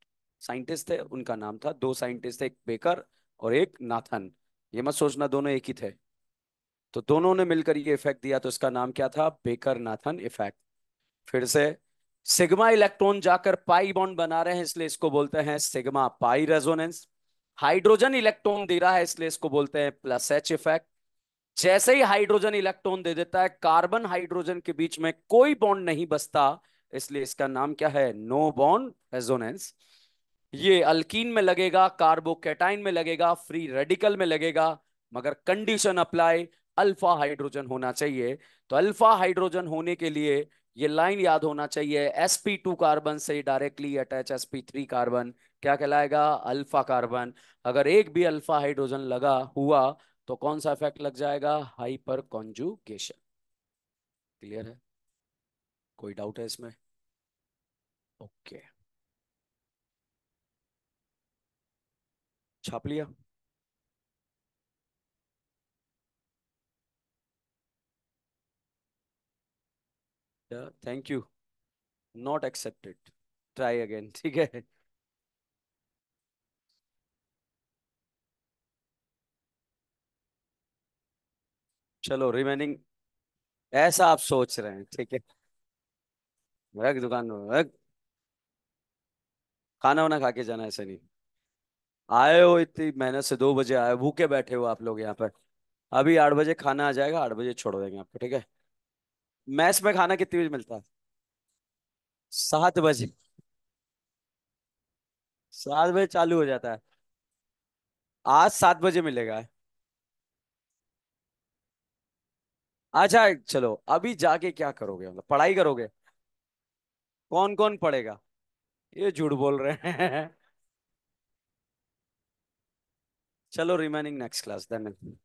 साइंटिस्ट थे उनका नाम था दो साइंटिस्ट थे एक बेकर और एक नाथन ये मत सोचना दोनों एक ही थे तो दोनों ने मिलकर ये इफेक्ट दिया तो इसका नाम क्या था बेकर नाथन इफेक्ट फिर से सिग्मा इलेक्ट्रॉन जाकर पाई बॉन्ड बना रहे हैं इसलिए इसको बोलते हैं sigma pi resonance hydrogen electron दे रहा है इसलिए इसको बोलते हैं प्लस एच इफेक्ट जैसे ही हाइड्रोजन इलेक्ट्रॉन दे देता है कार्बन हाइड्रोजन के बीच में कोई बॉन्ड नहीं बसता इसलिए इसका नाम क्या है नो बॉन्ड रेजोनेंस ये अल्कीन में लगेगा कार्बोकेटाइन में लगेगा फ्री रेडिकल में लगेगा मगर कंडीशन अप्लाई अल्फा हाइड्रोजन होना चाहिए तो अल्फा हाइड्रोजन होने के लिए ये लाइन याद होना चाहिए sp2 कार्बन से डायरेक्टली अटैच sp3 कार्बन क्या कहलाएगा अल्फा कार्बन अगर एक भी अल्फा हाइड्रोजन लगा हुआ तो कौन सा इफेक्ट लग जाएगा हाइपर कॉन्जुकेशन क्लियर है कोई डाउट है इसमें ओके okay. छाप लिया thank you not accepted try again ठीक है चलो रिमेनिंग ऐसा आप सोच रहे हैं ठीक है रख दुकान में रख खाना वाना खा के जाना ऐसे नहीं आए हो इतनी मेहनत से दो बजे आए भूखे बैठे हो आप लोग यहाँ पर अभी आठ बजे खाना आ जाएगा आठ बजे छोड़ देंगे आपको ठीक है मैस में खाना कितनी बजे मिलता है सात बजे सात बजे चालू हो जाता है आज सात बजे मिलेगा अच्छा चलो अभी जाके क्या करोगे मतलब पढ़ाई करोगे कौन कौन पढ़ेगा ये झूठ बोल रहे हैं [LAUGHS] चलो रिमेनिंग नेक्स्ट क्लास धन्यवाद